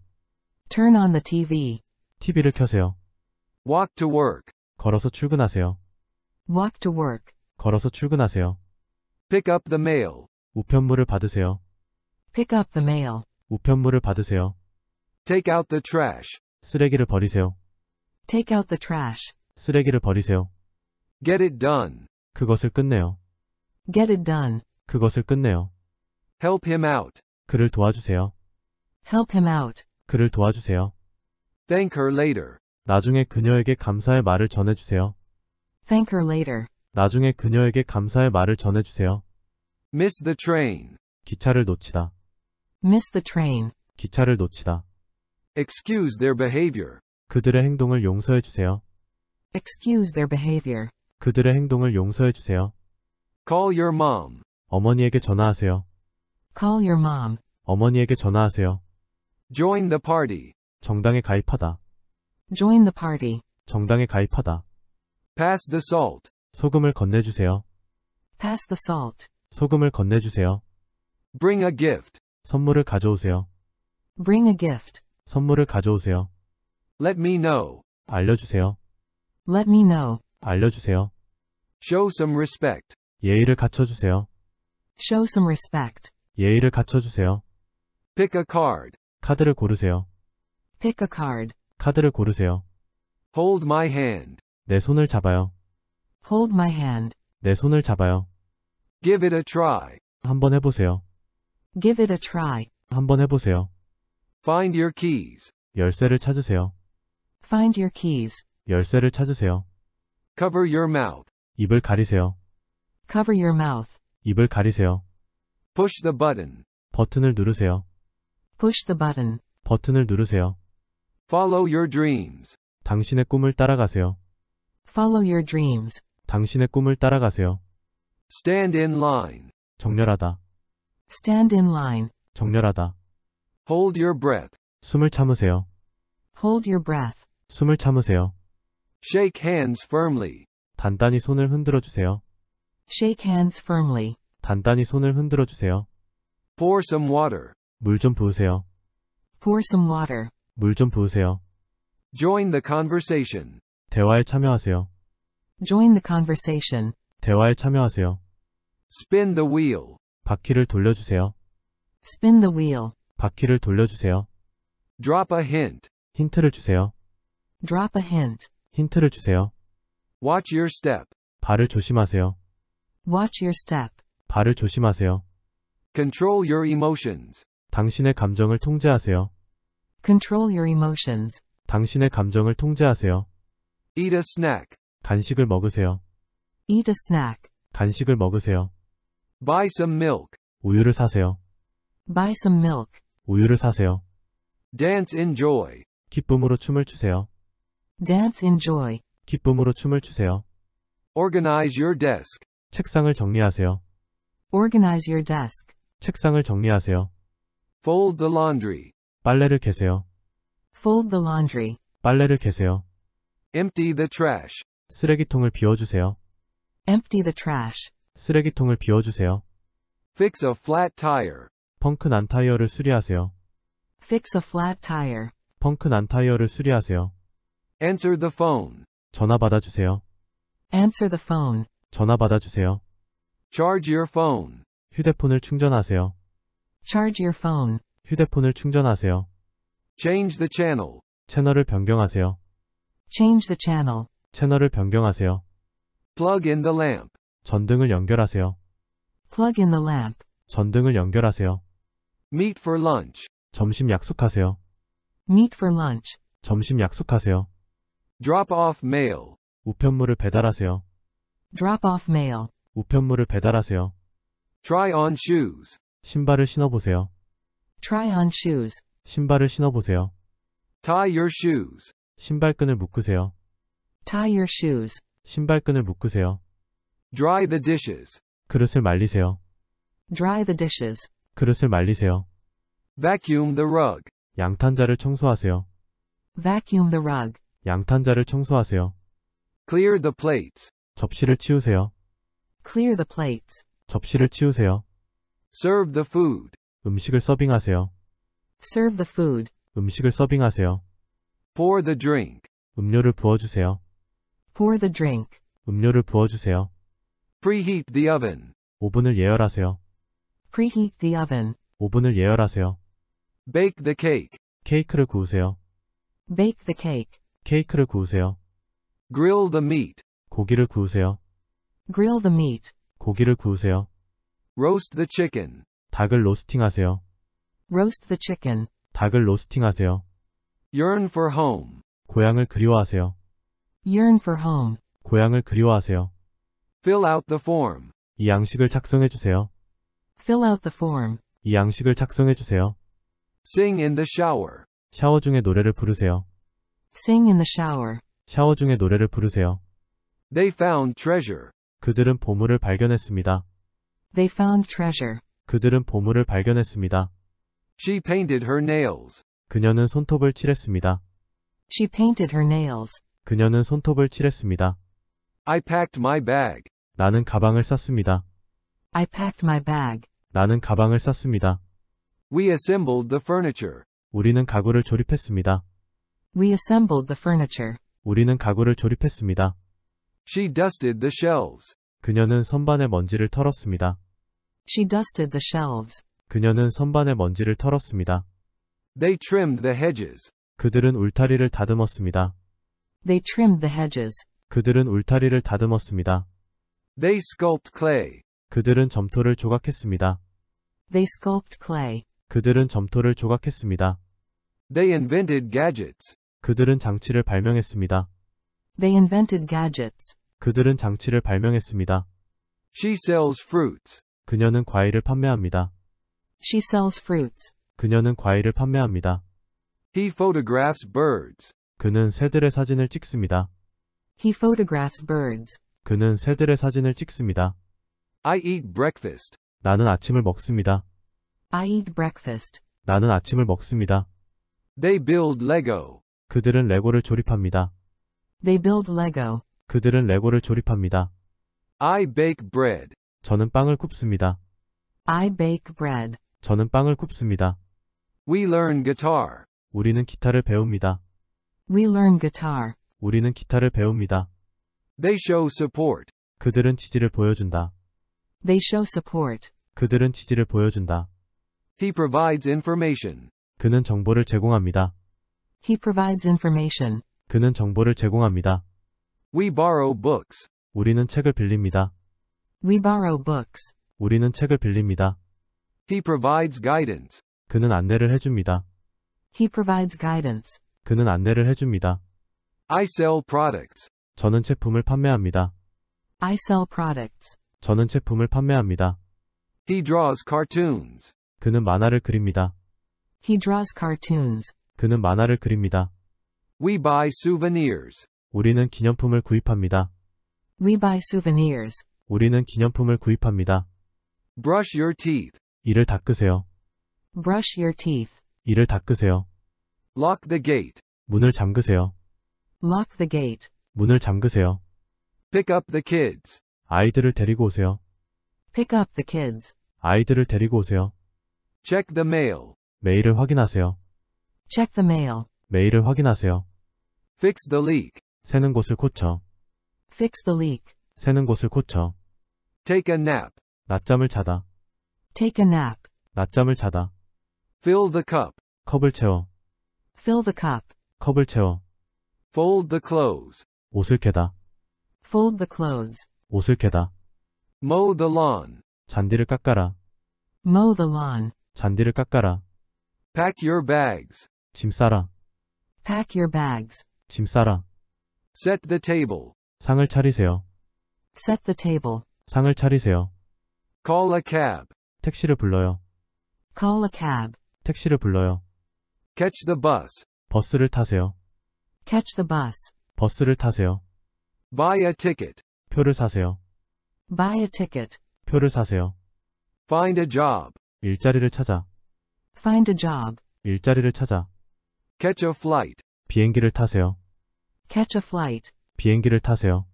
S3: Turn on the TV.
S2: TV를 켜세요.
S1: Walk to work.
S2: 걸어서 출근하세요.
S1: Walk to work.
S2: 걸어서 출근하세요.
S1: Pick up the mail.
S2: 우편물을 받으세요.
S1: Pick up the mail.
S2: 우편물을 받으세요.
S1: Take out the trash.
S2: 쓰레기를 버리세요.
S3: Take out the trash.
S2: 쓰레기를 버리세요. Get it done. 그것을 끝내요.
S3: Get it done.
S2: 그것을 끝내요. Help him out. 그를 도와주세요.
S3: Help him out.
S2: 그를 도와주세요.
S1: Thank her later.
S2: 나중에 그녀에게 감사의 말을 전해주세요.
S1: Thank her later.
S2: 나중에 그녀에게 감사의 말을 전해주세요. Miss the train. 기차를 놓치다. Miss the train. 기차를 놓치다.
S1: Excuse their behavior.
S2: 그들의 행동을 용서해주세요.
S3: Excuse their behavior.
S2: 그들의 행동을 용서해 주세요. Call your mom. 어머니에게 전화하세요.
S3: Call your mom.
S2: 어머니에게 전화하세요. Join the party. 정당에 가입하다.
S3: Join the party.
S2: 정당에 가입하다. Pass the salt. 소금을 건네주세요.
S3: Pass the salt.
S2: 소금을 건네주세요. Bring a gift. 선물을 가져오세요.
S3: Bring a gift.
S2: 선물을 가져오세요. Let me know. 알려주세요.
S3: Let me know.
S2: 알려주세요. Show some respect. 예의를 갖춰주세요.
S3: Show some respect.
S2: 예의를 갖춰주세요. Pick a card. 카드를 고르세요.
S1: Pick a card.
S2: 카드를 고르세요.
S1: Hold my hand.
S2: 내 손을 잡아요.
S1: Hold my hand.
S2: 내 손을 잡아요. Give it a try. 한번 해보세요.
S3: Give it a try.
S2: 한번 해보세요. Find your keys. 열쇠를 찾으세요.
S1: Find your keys.
S2: 열쇠를 찾으세요. Cover your mouth. 입을 가리세요.
S3: Cover your mouth.
S2: 입을 가리세요. Push the button. 버튼을 누르세요.
S3: Push the button.
S2: 버튼을 누르세요. Follow your dreams. 당신의 꿈을 따라가세요.
S3: Follow your dreams.
S2: 당신의 꿈을 따라가세요. Stand in line. 정렬하다.
S3: Stand in line.
S2: 정렬하다.
S1: Hold your breath.
S2: 숨을 참으세요.
S1: Hold your breath.
S2: 숨을 참으세요. Shake hands firmly. 단단히 손을 흔들어 주세요. Shake
S1: hands firmly.
S2: 단단히 손을 흔들어 주세요.
S1: Pour some water.
S2: 물 좀 부으세요.
S3: Pour some water.
S2: 물 좀 부으세요.
S1: Join the conversation.
S2: 대화에 참여하세요.
S3: Join the conversation.
S2: 대화에 참여하세요. Spin the wheel. 바퀴를 돌려주세요.
S3: Spin the
S1: wheel.
S2: 바퀴를 돌려주세요. Drop a hint. 힌트를 주세요.
S1: Drop a hint.
S2: 힌트를 주세요.
S1: Watch your step.
S2: 발을 조심하세요.
S3: Watch your step.
S2: 발을 조심하세요.
S1: Control your emotions.
S2: 당신의 감정을 통제하세요. Control your
S3: emotions.
S2: 당신의 감정을 통제하세요. Eat a snack. 간식을 먹으세요.
S3: Eat a snack.
S2: 간식을 먹으세요. Buy some milk. 우유를 사세요.
S1: Buy some milk.
S2: 우유를 사세요.
S1: Dance in joy.
S2: 기쁨으로 춤을 추세요.
S1: Dance enjoy.
S2: 기쁨으로 춤을 추세요.
S1: Organize your desk.
S2: 책상을 정리하세요.
S3: Organize your desk.
S2: 책상을 정리하세요.
S1: Fold the laundry.
S2: 빨래를 개세요.
S1: Fold the laundry.
S2: 빨래를 개세요.
S1: Empty the trash.
S2: 쓰레기통을 비워주세요.
S1: Empty the trash.
S2: 쓰레기통을 비워주세요.
S1: Fix a flat tire.
S2: 펑크 난 타이어를 수리하세요.
S3: Fix a flat tire.
S2: 펑크 난 타이어를 수리하세요.
S1: Answer the phone.
S2: 전화 받아주세요.
S3: Answer the phone.
S2: 전화 받아주세요. Charge your phone. 휴대폰을 충전하세요. Charge your phone. 휴대폰을 충전하세요. Change the channel. 채널을 변경하세요.
S1: Change the channel.
S2: 채널을 변경하세요. Plug in the lamp. 전등을 연결하세요.
S3: Plug in the lamp.
S2: 전등을 연결하세요. Meet for lunch. 점심 약속하세요.
S3: Meet for lunch.
S2: 점심 약속하세요. Drop off mail. 우편물을 배달하세요.
S3: Drop off mail.
S2: 우편물을 배달하세요. Try on shoes. 신발을 신어보세요. Try on shoes. 신발을 신어보세요. Tie your shoes. 신발끈을 묶으세요. Tie your shoes. 신발끈을 묶으세요. Dry the dishes. 그릇을 말리세요.
S3: Dry the dishes.
S2: 그릇을 말리세요. Vacuum the rug. 양탄자를 청소하세요.
S1: Vacuum the rug.
S2: 양탄자를 청소하세요.
S1: Clear the plates.
S2: 접시를 치우세요.
S1: Clear the plates.
S2: 접시를 치우세요. Serve the food. 음식을 서빙하세요.
S1: Serve the food.
S2: 음식을 서빙하세요.
S1: Pour the drink.
S2: 음료를 부어주세요.
S1: Pour the drink.
S2: 음료를 부어주세요. Preheat the oven. 오븐을 예열하세요.
S3: Preheat the oven.
S2: 오븐을 예열하세요. Bake the cake. 케이크를 구우세요.
S3: Bake the cake.
S2: 케이크를 구우세요. Grill the meat. 고기를 구우세요.
S1: Grill the meat.
S2: 고기를 구우세요.
S1: Roast the chicken.
S2: 닭을 로스팅하세요.
S1: Roast the chicken.
S2: 닭을 로스팅하세요.
S1: Yearn for home.
S2: 고향을 그리워하세요.
S3: Yearn for home.
S2: 고향을 그리워하세요.
S1: Fill out the
S3: form.
S2: 이 양식을 작성해 주세요.
S3: Fill out the form.
S2: 이 양식을 작성해 주세요. Sing in the shower. 샤워 중에 노래를 부르세요.
S1: Sing in the shower.
S2: 샤워 중에 노래를 부르세요.
S1: They found treasure.
S2: 그들은 보물을 발견했습니다.
S1: They found treasure.
S2: 그들은 보물을 발견했습니다. She painted her nails. 그녀는 손톱을 칠했습니다.
S1: She painted her nails.
S2: 그녀는 손톱을 칠했습니다.
S1: I packed my bag.
S2: 나는 가방을 쌌습니다.
S1: I packed my bag.
S2: 나는 가방을 쌌습니다.
S1: We assembled the
S2: furniture. 우리는 가구를 조립했습니다.
S3: We assembled the furniture.
S2: 우리는 가구를 조립했습니다. She dusted the shelves. 그녀는 선반에 먼지를 털었습니다. She dusted the shelves. 그녀는 선반에 먼지를 털었습니다. They trimmed the hedges. 그들은 울타리를 다듬었습니다. They trimmed the hedges. 그들은 울타리를 다듬었습니다. They sculpt clay. 그들은 점토를 조각했습니다.
S1: They sculpt clay.
S2: 그들은 점토를 조각했습니다. They invented gadgets. 그들은 장치를 발명했습니다.
S3: They invented gadgets.
S2: 그들은 장치를 발명했습니다. She sells fruits. 그녀는 과일을 판매합니다. She sells fruits. 그녀는 과일을 판매합니다.
S1: He photographs birds.
S2: 그는 새들의 사진을 찍습니다.
S3: He photographs birds.
S2: 그는 새들의 사진을 찍습니다.
S1: I eat breakfast.
S2: 나는 아침을 먹습니다.
S1: I eat breakfast.
S2: 나는 아침을 먹습니다.
S1: They build Lego.
S2: 그들은 레고를 조립합니다.
S1: They build Lego.
S2: 그들은 레고를 조립합니다.
S1: I bake bread.
S2: 저는 빵을 굽습니다.
S3: I bake bread.
S2: 저는 빵을 굽습니다. We learn guitar. 우리는 기타를 배웁니다.
S1: We learn guitar.
S2: 우리는 기타를 배웁니다.
S1: They show support.
S2: 그들은 지지를 보여준다.
S1: They show support.
S2: 그들은 지지를 보여준다.
S1: He provides
S2: information. 그는 정보를 제공합니다.
S3: He provides information.
S2: 그는 정보를 제공합니다. We borrow books. 우리는 책을 빌립니다. We borrow books. 우리는 책을 빌립니다. He provides guidance. 그는 안내를 해줍니다.
S3: He provides guidance.
S2: 그는 안내를 해줍니다.
S1: I sell products.
S2: 저는 제품을 판매합니다.
S3: I sell products.
S2: 저는 제품을 판매합니다. He draws cartoons. 그는 만화를 그립니다. He draws cartoons. 그는 만화를 그립니다. We buy souvenirs. 우리는 기념품을 구입합니다.
S3: We buy souvenirs.
S2: 우리는 기념품을 구입합니다. Brush your teeth. 이를 닦으세요.
S1: Brush your teeth.
S2: 이를 닦으세요.
S1: Lock the gate.
S2: 문을 잠그세요.
S1: Lock the gate.
S2: 문을 잠그세요.
S1: Pick up the kids.
S2: 아이들을 데리고 오세요.
S1: Pick up the kids.
S2: 아이들을 데리고 오세요.
S1: Check the mail.
S2: 메일을 확인하세요.
S3: Check the mail.
S2: 메일을 확인하세요. Fix the leak. 새는 곳을 고쳐.
S3: Fix the leak.
S2: 새는 곳을 고쳐. Take a nap. 낮잠을 자다.
S1: Take a nap.
S2: 낮잠을 자다. Fill the cup. 컵을 채워.
S1: Fill the cup.
S2: 컵을 채워.
S1: Fold the clothes.
S2: 옷을 개다.
S1: Fold the clothes.
S2: 옷을 개다. Mow the lawn. 잔디를 깎아라.
S1: Mow the lawn.
S2: 잔디를 깎아라.
S1: Pack your bags. 짐 싸라. Pack your bags. 짐 싸라. Set the table.
S2: 상을 차리세요.
S1: Set the table.
S2: 상을 차리세요.
S1: Call a cab.
S2: 택시를 불러요.
S1: Call a cab.
S2: 택시를 불러요.
S1: Catch the bus.
S2: 버스를 타세요.
S1: Catch the bus.
S2: 버스를 타세요.
S1: Buy a ticket.
S2: 표를 사세요.
S3: Buy a
S1: ticket.
S2: 표를 사세요. Find a job. 일자리를 찾아.
S1: Find a job.
S2: 일자리를 찾아.
S1: Catch a flight.
S2: 비행기를 타세요.
S1: Catch a flight.
S2: 비행기를 타세요.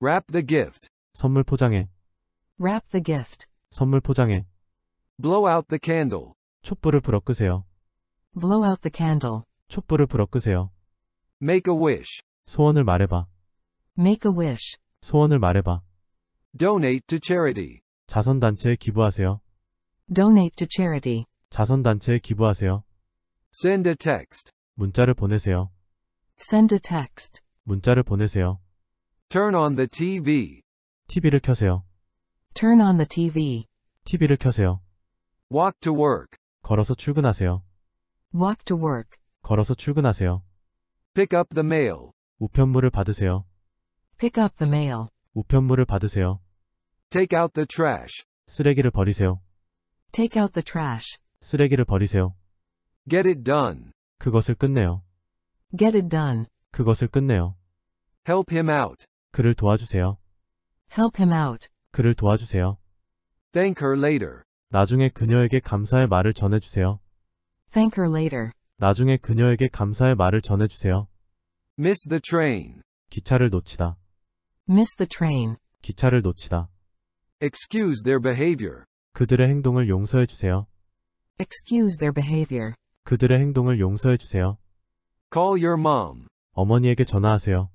S1: Wrap the gift.
S2: 선물 포장해.
S1: Wrap the gift.
S2: 선물 포장해.
S1: Blow out the
S2: candle. 촛불을 불어 끄세요.
S3: Blow out the candle.
S2: 촛불을 불어 끄세요. Make a wish. 소원을 말해봐.
S3: Make a wish.
S2: 소원을 말해봐. Donate to charity. 자선단체에 기부하세요.
S3: Donate to charity.
S2: 자선단체에 기부하세요. Send a text. 문자를 보내세요.
S3: Send a text.
S2: 문자를 보내세요. Turn on the TV. TV를 켜세요.
S3: Turn on the TV.
S2: TV를 켜세요.
S1: Walk to
S3: work.
S2: 걸어서 출근하세요.
S3: Walk to work.
S2: 걸어서 출근하세요.
S1: Pick up the mail.
S2: 우편물을 받으세요.
S3: Pick up the mail.
S2: 우편물을 받으세요.
S1: Take out
S3: the trash.
S2: 쓰레기를 버리세요.
S3: Take out the trash.
S2: 쓰레기를 버리세요. Get it done. 그것을 끝내요.
S3: Get it done.
S2: 그것을 끝내요. Help him out. 그를 도와주세요.
S1: Help him out.
S2: 그를 도와주세요.
S1: Thank her later.
S2: 나중에 그녀에게 감사의 말을 전해주세요.
S1: Thank her later.
S2: 나중에 그녀에게 감사의 말을 전해주세요. Miss the train. 기차를 놓치다.
S1: Miss the train.
S2: 기차를 놓치다.
S1: Excuse their behavior.
S2: 그들의 행동을 용서해주세요.
S1: Excuse their
S3: behavior.
S2: 그들의 행동을 용서해 주세요. Call your mom. 어머니에게 전화하세요.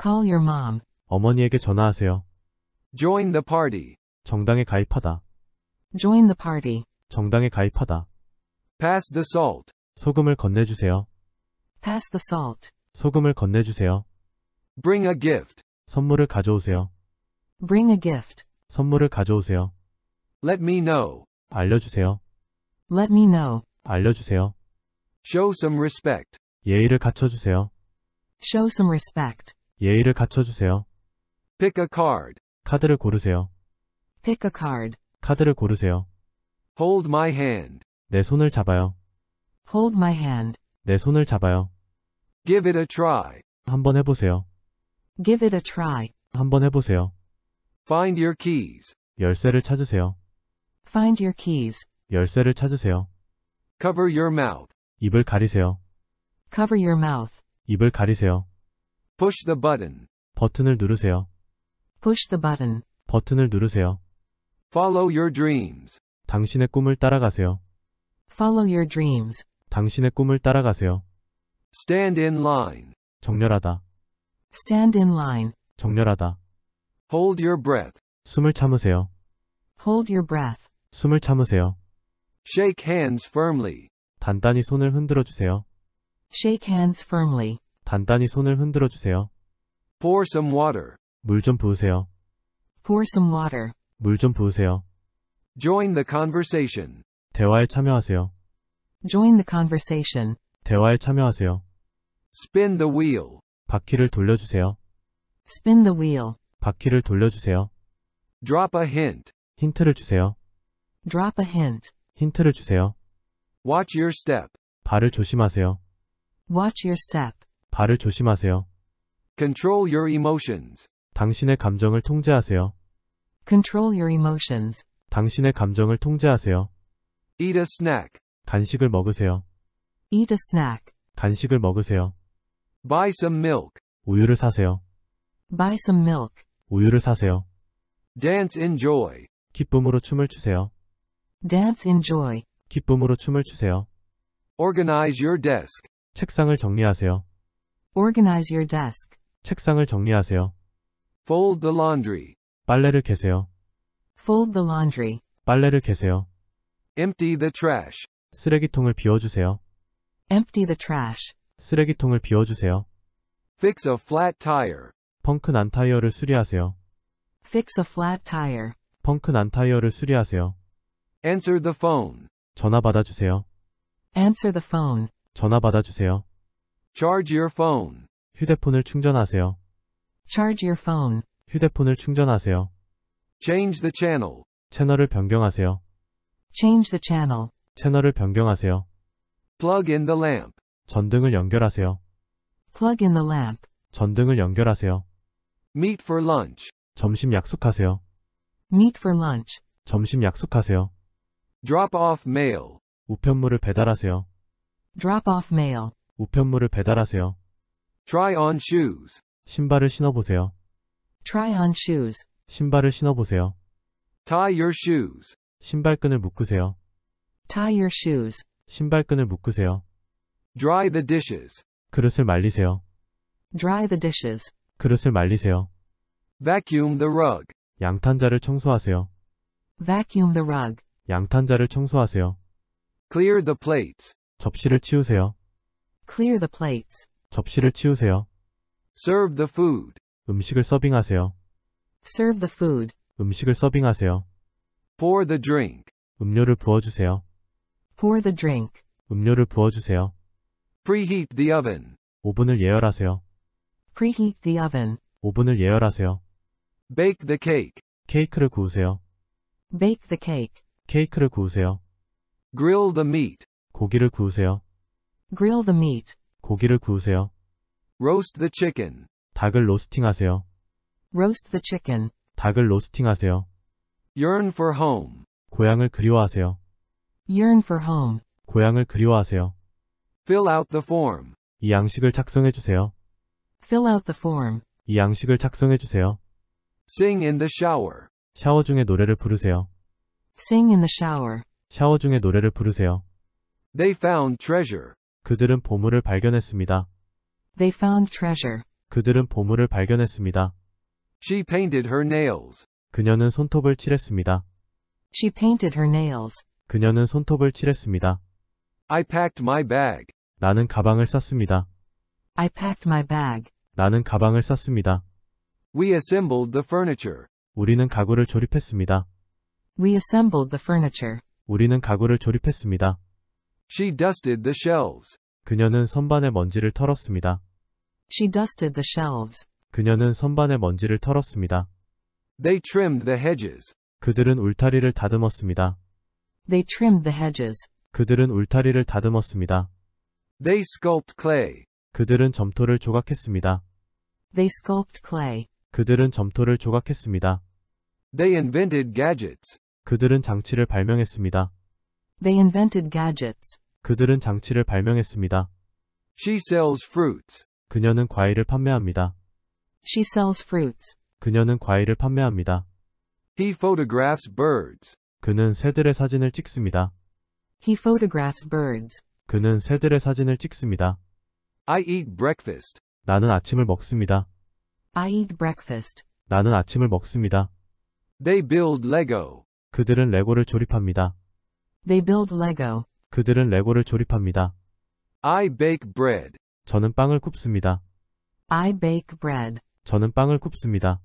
S3: Call your mom.
S2: 어머니에게 전화하세요. Join the party. 정당에 가입하다.
S3: Join the party.
S2: 정당에 가입하다. Pass the salt. 소금을 건네주세요.
S3: Pass the salt.
S2: 소금을 건네주세요. Bring a gift. 선물을 가져오세요.
S3: Bring a gift.
S2: 선물을 가져오세요. Let me know. 알려주세요.
S3: Let me know.
S2: 알려주세요. Show some respect. 예의를 갖춰주세요.
S1: Show some respect.
S2: 예의를 갖춰주세요.
S1: Pick a card.
S2: 카드를 고르세요.
S1: Pick a card.
S2: 카드를 고르세요.
S1: Hold my hand.
S2: 내 손을 잡아요.
S1: Hold my hand.
S2: 내 손을 잡아요. Give it a try. 한번 해보세요.
S3: Give it a try.
S2: 한번 해보세요. Find your keys. 열쇠를 찾으세요.
S3: Find your keys.
S2: 열쇠를 찾으세요. Cover your mouth. 입을 가리세요.
S3: Cover your mouth.
S2: 입을 가리세요. Push the button. 버튼을 누르세요.
S3: Push the button.
S2: 버튼을 누르세요. Follow your dreams. 당신의 꿈을 따라가세요. Follow your dreams. 당신의 꿈을 따라가세요. Stand in line. 정렬하다.
S3: Stand in line.
S2: 정렬하다. Hold your breath. 숨을 참으세요.
S3: Hold your breath.
S2: 숨을 참으세요.
S1: Shake hands firmly.
S2: 단단히 손을 흔들어 주세요.
S3: Shake hands firmly.
S2: 단단히 손을 흔들어 주세요. Pour some water. 물좀 부으세요.
S1: Pour some water.
S2: 물좀 부으세요.
S1: Join the conversation.
S2: 대화에 참여하세요.
S1: Join the conversation.
S2: 대화에 참여하세요. Spin
S1: the wheel.
S2: 바퀴를 돌려주세요.
S3: Spin the wheel.
S2: 바퀴를 돌려주세요. Drop a hint. 힌트를 주세요.
S3: Drop a hint.
S2: 힌트를 주세요. Watch your step. 발을 조심하세요.
S3: Watch your step.
S2: 발을 조심하세요.
S1: Control your emotions.
S2: 당신의 감정을 통제하세요. Control your emotions. 당신의 감정을 통제하세요.
S1: Eat a snack.
S2: 간식을 먹으세요.
S3: Eat a snack.
S2: 간식을 먹으세요. Buy some milk. 우유를 사세요.
S3: Buy some milk.
S2: 우유를 사세요. Dance in joy. 기쁨으로 춤을 추세요.
S3: Dance in joy.
S2: 기쁨으로 춤을 추세요.
S1: Organize your desk.
S2: 책상을 정리하세요.
S3: Organize your desk.
S2: 책상을 정리하세요.
S1: Fold the laundry.
S2: 빨래를 개세요.
S1: Fold the laundry.
S2: 빨래를 개세요.
S1: Empty the trash.
S2: 쓰레기통을 비워주세요.
S3: Empty the trash.
S2: 쓰레기통을 비워주세요. Fix
S1: a flat tire.
S2: 펑크 난 타이어를 수리하세요.
S1: Fix a flat tire.
S2: 펑크 난 타이어를 수리하세요.
S1: Answer the phone.
S2: 전화 받아주세요.
S1: Answer the phone.
S2: 전화 받아주세요. Charge your phone. 휴대폰을 충전하세요. Charge your phone. 휴대폰을 충전하세요. Change the channel. 채널을 변경하세요. Change the channel. 채널을 변경하세요. Plug in the lamp. 전등을 연결하세요.
S1: Plug in the lamp.
S2: 전등을 연결하세요.
S1: Meet for lunch.
S2: 점심 약속하세요.
S1: Meet for lunch.
S2: 점심 약속하세요. Drop off mail. 우편물을 배달하세요.
S3: Drop off mail.
S2: 우편물을 배달하세요. Try on shoes. 신발을 신어보세요. Try on shoes. 신발을 신어보세요. Tie your shoes. 신발끈을 묶으세요. Tie your shoes. 신발끈을 묶으세요.
S1: Dry the dishes.
S2: 그릇을 말리세요.
S1: Dry the dishes.
S2: 그릇을 말리세요.
S1: Vacuum the rug.
S2: 양탄자를 청소하세요.
S3: Vacuum the rug.
S2: 양탄자를 청소하세요.
S1: Clear the
S3: plates.
S2: 접시를 치우세요.
S3: Clear the plates.
S2: 접시를 치우세요. Serve the food. 음식을 서빙하세요.
S3: Serve the food.
S2: 음식을 서빙하세요.
S1: Pour the drink.
S2: 음료를 부어주세요.
S1: Pour the drink.
S2: 음료를 부어주세요. Preheat the oven. 오븐을 예열하세요.
S3: Preheat the oven.
S2: 오븐을 예열하세요. Bake the cake. 케이크를 구우세요.
S3: Bake the cake.
S2: 케이크를 구우세요. Grill the meat. 고기를 구우세요.
S3: Grill the meat.
S2: 고기를 구우세요.
S1: Roast the
S3: chicken.
S2: 닭을 로스팅하세요.
S3: Roast the chicken.
S2: 닭을 로스팅하세요.
S1: Yearn for home.
S2: 고향을 그리워하세요.
S1: Yearn for home.
S2: 고향을 그리워하세요.
S1: Fill out the form.
S2: 이 양식을 작성해 주세요.
S1: Fill out the form.
S2: 이 양식을 작성해 주세요. Sing in the shower. 샤워 중에 노래를 부르세요.
S3: Sing in the shower.
S2: 샤워 중에 노래를 부르세요.
S1: They found
S2: treasure. 그들은 보물을 발견했습니다.
S1: They found treasure.
S2: 그들은 보물을 발견했습니다.
S1: She painted her nails.
S2: 그녀는 손톱을 칠했습니다.
S1: She painted her nails.
S2: 그녀는 손톱을 칠했습니다.
S1: I packed my bag.
S2: 나는 가방을 쌌습니다.
S1: I packed my bag.
S2: 나는 가방을 쌌습니다.
S1: We assembled the furniture.
S2: 우리는 가구를 조립했습니다.
S3: We assembled the furniture.
S2: 우리는 가구를 조립했습니다. She dusted the shelves. 그녀는 선반에 먼지를 털었습니다. She dusted the shelves. 그녀는 선반에 먼지를 털었습니다. They trimmed the hedges. 그들은 울타리를 다듬었습니다.
S3: They trimmed the hedges.
S2: 그들은 울타리를 다듬었습니다. They
S1: sculpt clay.
S2: 그들은 점토를 조각했습니다.
S1: They sculpt clay.
S2: 그들은 점토를 조각했습니다. They invented gadgets. 그들은 장치를 발명했습니다.
S3: They invented gadgets.
S2: 그들은 장치를 발명했습니다. She sells fruits. 그녀는 과일을 판매합니다. She sells fruits. 그녀는 과일을 판매합니다. He
S3: photographs
S1: birds.
S2: 그는 새들의 사진을 찍습니다.
S3: He photographs birds.
S2: 그는 새들의 사진을 찍습니다.
S3: I
S1: eat breakfast.
S2: 나는 아침을 먹습니다.
S3: I eat breakfast.
S2: 나는 아침을 먹습니다. They build Lego. 그들은 레고를 조립합니다.
S3: They build Lego.
S2: 그들은 레고를 조립합니다.
S1: I bake bread.
S2: 저는 빵을 굽습니다.
S3: I bake bread.
S2: 저는 빵을 굽습니다.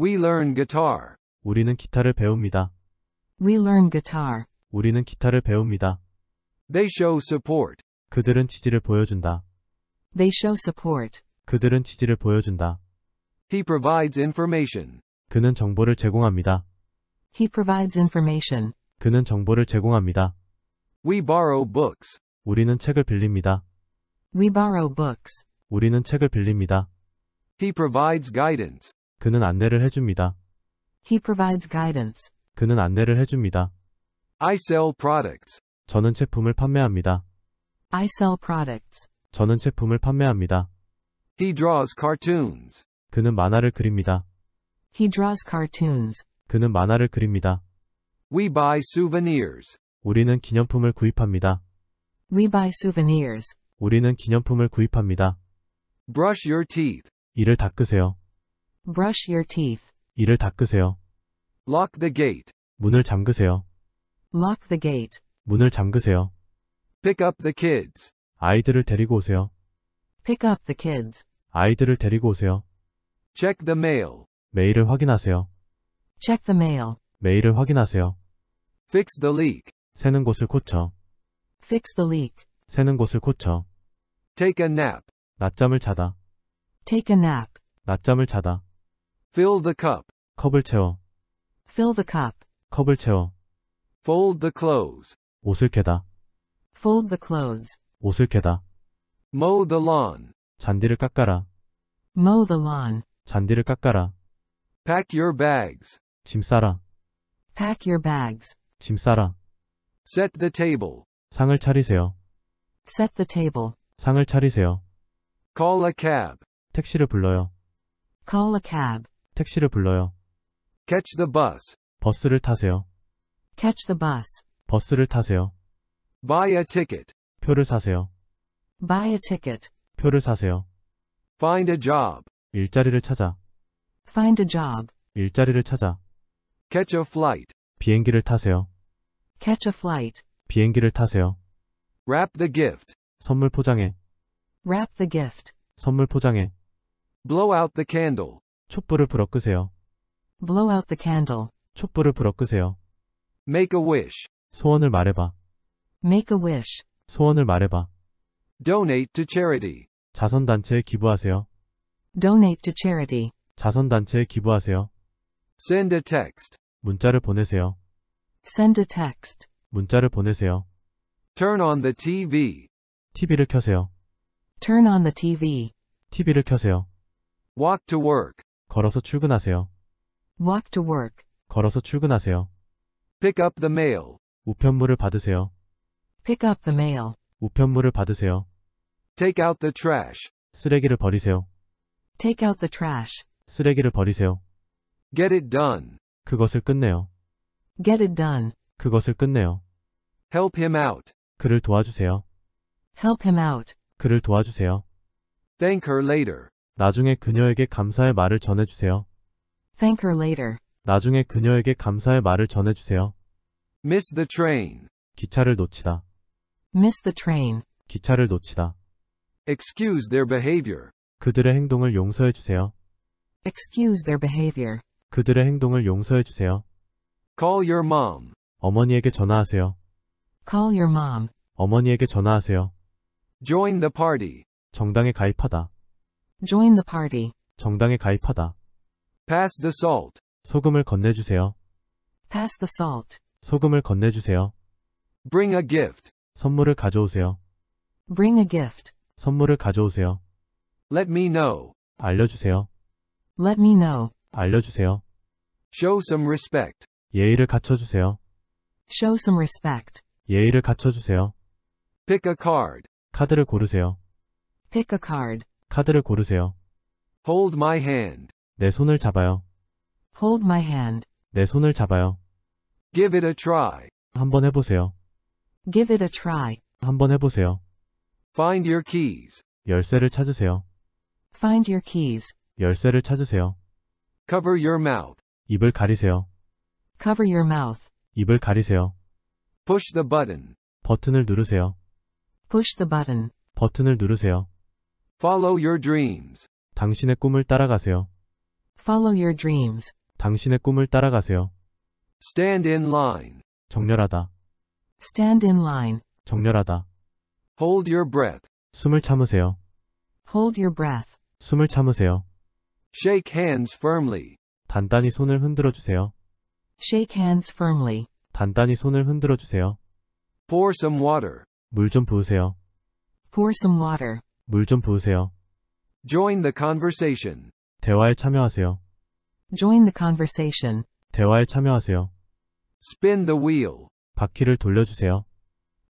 S2: We learn guitar. 우리는 기타를 배웁니다.
S3: We learn guitar.
S2: 우리는 기타를 배웁니다. They show support. 그들은 지지를 보여준다.
S1: They show support.
S2: 그들은 지지를 보여준다.
S1: He provides information.
S2: 그는 정보를 제공합니다.
S1: He provides information.
S2: 그는 정보를 제공합니다. We borrow books. 우리는 책을 빌립니다.
S3: We borrow books.
S2: 우리는 책을 빌립니다. He provides guidance. 그는 안내를 해줍니다.
S3: He provides guidance.
S2: 그는 안내를 해줍니다.
S1: I sell products.
S2: 저는 제품을 판매합니다.
S1: I sell products.
S2: 저는 제품을 판매합니다. He draws cartoons. 그는 만화를 그립니다. He draws cartoons. 그는 만화를 그립니다.
S1: We buy souvenirs.
S2: 우리는 기념품을 구입합니다.
S3: We buy souvenirs.
S2: 우리는 기념품을 구입합니다. Brush your teeth. 이를 닦으세요.
S3: Brush your teeth.
S2: 이를 닦으세요.
S1: Lock the gate.
S2: 문을 잠그세요.
S3: Lock the gate.
S2: 문을 잠그세요.
S3: Pick
S1: up the kids.
S2: 아이들을 데리고 오세요.
S1: Pick up the kids.
S2: 아이들을 데리고 오세요.
S1: Check the mail.
S2: 메일을 확인하세요.
S1: Check the mail.
S2: 메일을 확인하세요. Fix the leak. 새는 곳을 고쳐. Fix the leak. 새는 곳을 고쳐. Take a nap. 낮잠을 자다. Take a nap. 낮잠을 자다. Fill the cup. 컵을 채워.
S3: Fill the
S1: cup.
S2: 컵을 채워.
S1: Fold the clothes.
S2: 옷을 개다.
S1: Fold the clothes.
S2: 옷을 개다.
S1: Mow the lawn.
S2: 잔디를 깎아라.
S1: Mow the lawn.
S2: 잔디를 깎아라.
S1: Pack your bags. 짐 싸라. Pack your bags. 짐 싸라. Set the table.
S2: 상을 차리세요.
S1: Set the table.
S2: 상을 차리세요.
S1: Call a cab.
S2: 택시를 불러요.
S1: Call a cab.
S2: 택시를 불러요. Catch the bus. 버스를 타세요.
S1: Catch the bus.
S2: 버스를 타세요.
S1: Buy a ticket.
S2: 표를 사세요.
S3: Buy a ticket.
S2: 표를 사세요. Find a job. 일자리를 찾아.
S3: Find a job.
S2: 일자리를 찾아. Catch a flight. 비행기를 타세요.
S3: Catch a flight.
S2: 비행기를 타세요. Wrap the gift. 선물 포장해.
S3: Wrap the gift.
S2: 선물 포장해. Blow out the candle. 촛불을 불어 끄세요. Blow out the candle. 촛불을 불어 끄세요. Make a wish. 소원을 말해봐.
S3: Make a wish.
S2: 소원을 말해봐. Donate to charity. 자선단체에 기부하세요.
S3: Donate to charity.
S2: 자선단체에 기부하세요. Send a text. 문자를 보내세요.
S3: Send a text.
S2: 문자를 보내세요. Turn on the TV. TV를 켜세요.
S3: Turn on the TV.
S2: TV를 켜세요.
S1: Walk to work.
S2: 걸어서 출근하세요.
S1: Walk to work.
S2: 걸어서 출근하세요.
S1: Pick up the mail.
S2: 우편물을 받으세요.
S1: Pick up the mail.
S2: 우편물을 받으세요.
S1: Take out the trash.
S2: 쓰레기를 버리세요.
S1: Take out the trash.
S2: 쓰레기를 버리세요. Get it done. 그것을 끝내요.
S3: Get it done.
S2: 그것을 끝내요. Help him out. 그를 도와주세요.
S3: Help him out.
S2: 그를 도와주세요.
S1: Thank her later.
S2: 나중에 그녀에게 감사의 말을 전해주세요.
S3: Thank her later.
S2: 나중에 그녀에게 감사의 말을 전해주세요. Miss the train. 기차를 놓치다. Miss the train. 기차를 놓치다.
S1: Excuse their behavior.
S2: 그들의 행동을 용서해주세요.
S3: Excuse their behavior.
S2: 그들의 행동을 용서해 주세요. Call your mom. 어머니에게 전화하세요.
S3: Call your mom.
S2: 어머니에게 전화하세요. Join the party. 정당에 가입하다.
S3: Join the party.
S2: 정당에 가입하다. Pass the salt. 소금을 건네주세요.
S3: Pass the salt.
S2: 소금을 건네주세요. Bring a gift. 선물을 가져오세요.
S3: Bring a gift.
S2: 선물을 가져오세요. Let me know. 알려주세요.
S3: Let me know.
S2: 알려주세요. Show some respect. 예의를 갖춰주세요.
S3: Show some respect.
S2: 예의를 갖춰주세요.
S1: Pick a card.
S2: 카드를 고르세요.
S1: Pick a card.
S2: 카드를 고르세요.
S1: Hold my hand.
S2: 내 손을 잡아요.
S1: Hold my hand.
S2: 내 손을 잡아요. Give it a try. 한번 해보세요.
S3: Give it a try.
S2: 한번 해보세요. Find your keys. 열쇠를 찾으세요. Find your keys. 열쇠를 찾으세요. Cover your mouth. 입을 가리세요. Cover
S1: your mouth.
S2: 입을 가리세요.
S1: Push the button.
S2: 버튼을 누르세요.
S3: Push the button.
S2: 버튼을 누르세요. Follow your dreams. 당신의 꿈을 따라가세요.
S3: Follow your dreams.
S2: 당신의 꿈을 따라가세요. Stand in line. 정렬하다.
S3: Stand in line.
S2: 정렬하다. Hold your breath. 숨을 참으세요.
S1: Hold your breath.
S2: 숨을 참으세요. Shake hands firmly. 단단히 손을 흔들어 주세요.
S1: Shake hands firmly.
S2: 단단히 손을 흔들어 주세요.
S1: Pour some water.
S2: 물좀 부으세요.
S3: Pour some water.
S2: 물좀 부으세요.
S1: Join the conversation.
S2: 대화에 참여하세요.
S3: Join the conversation.
S2: 대화에 참여하세요.
S1: Spin the wheel.
S2: 바퀴를 돌려주세요.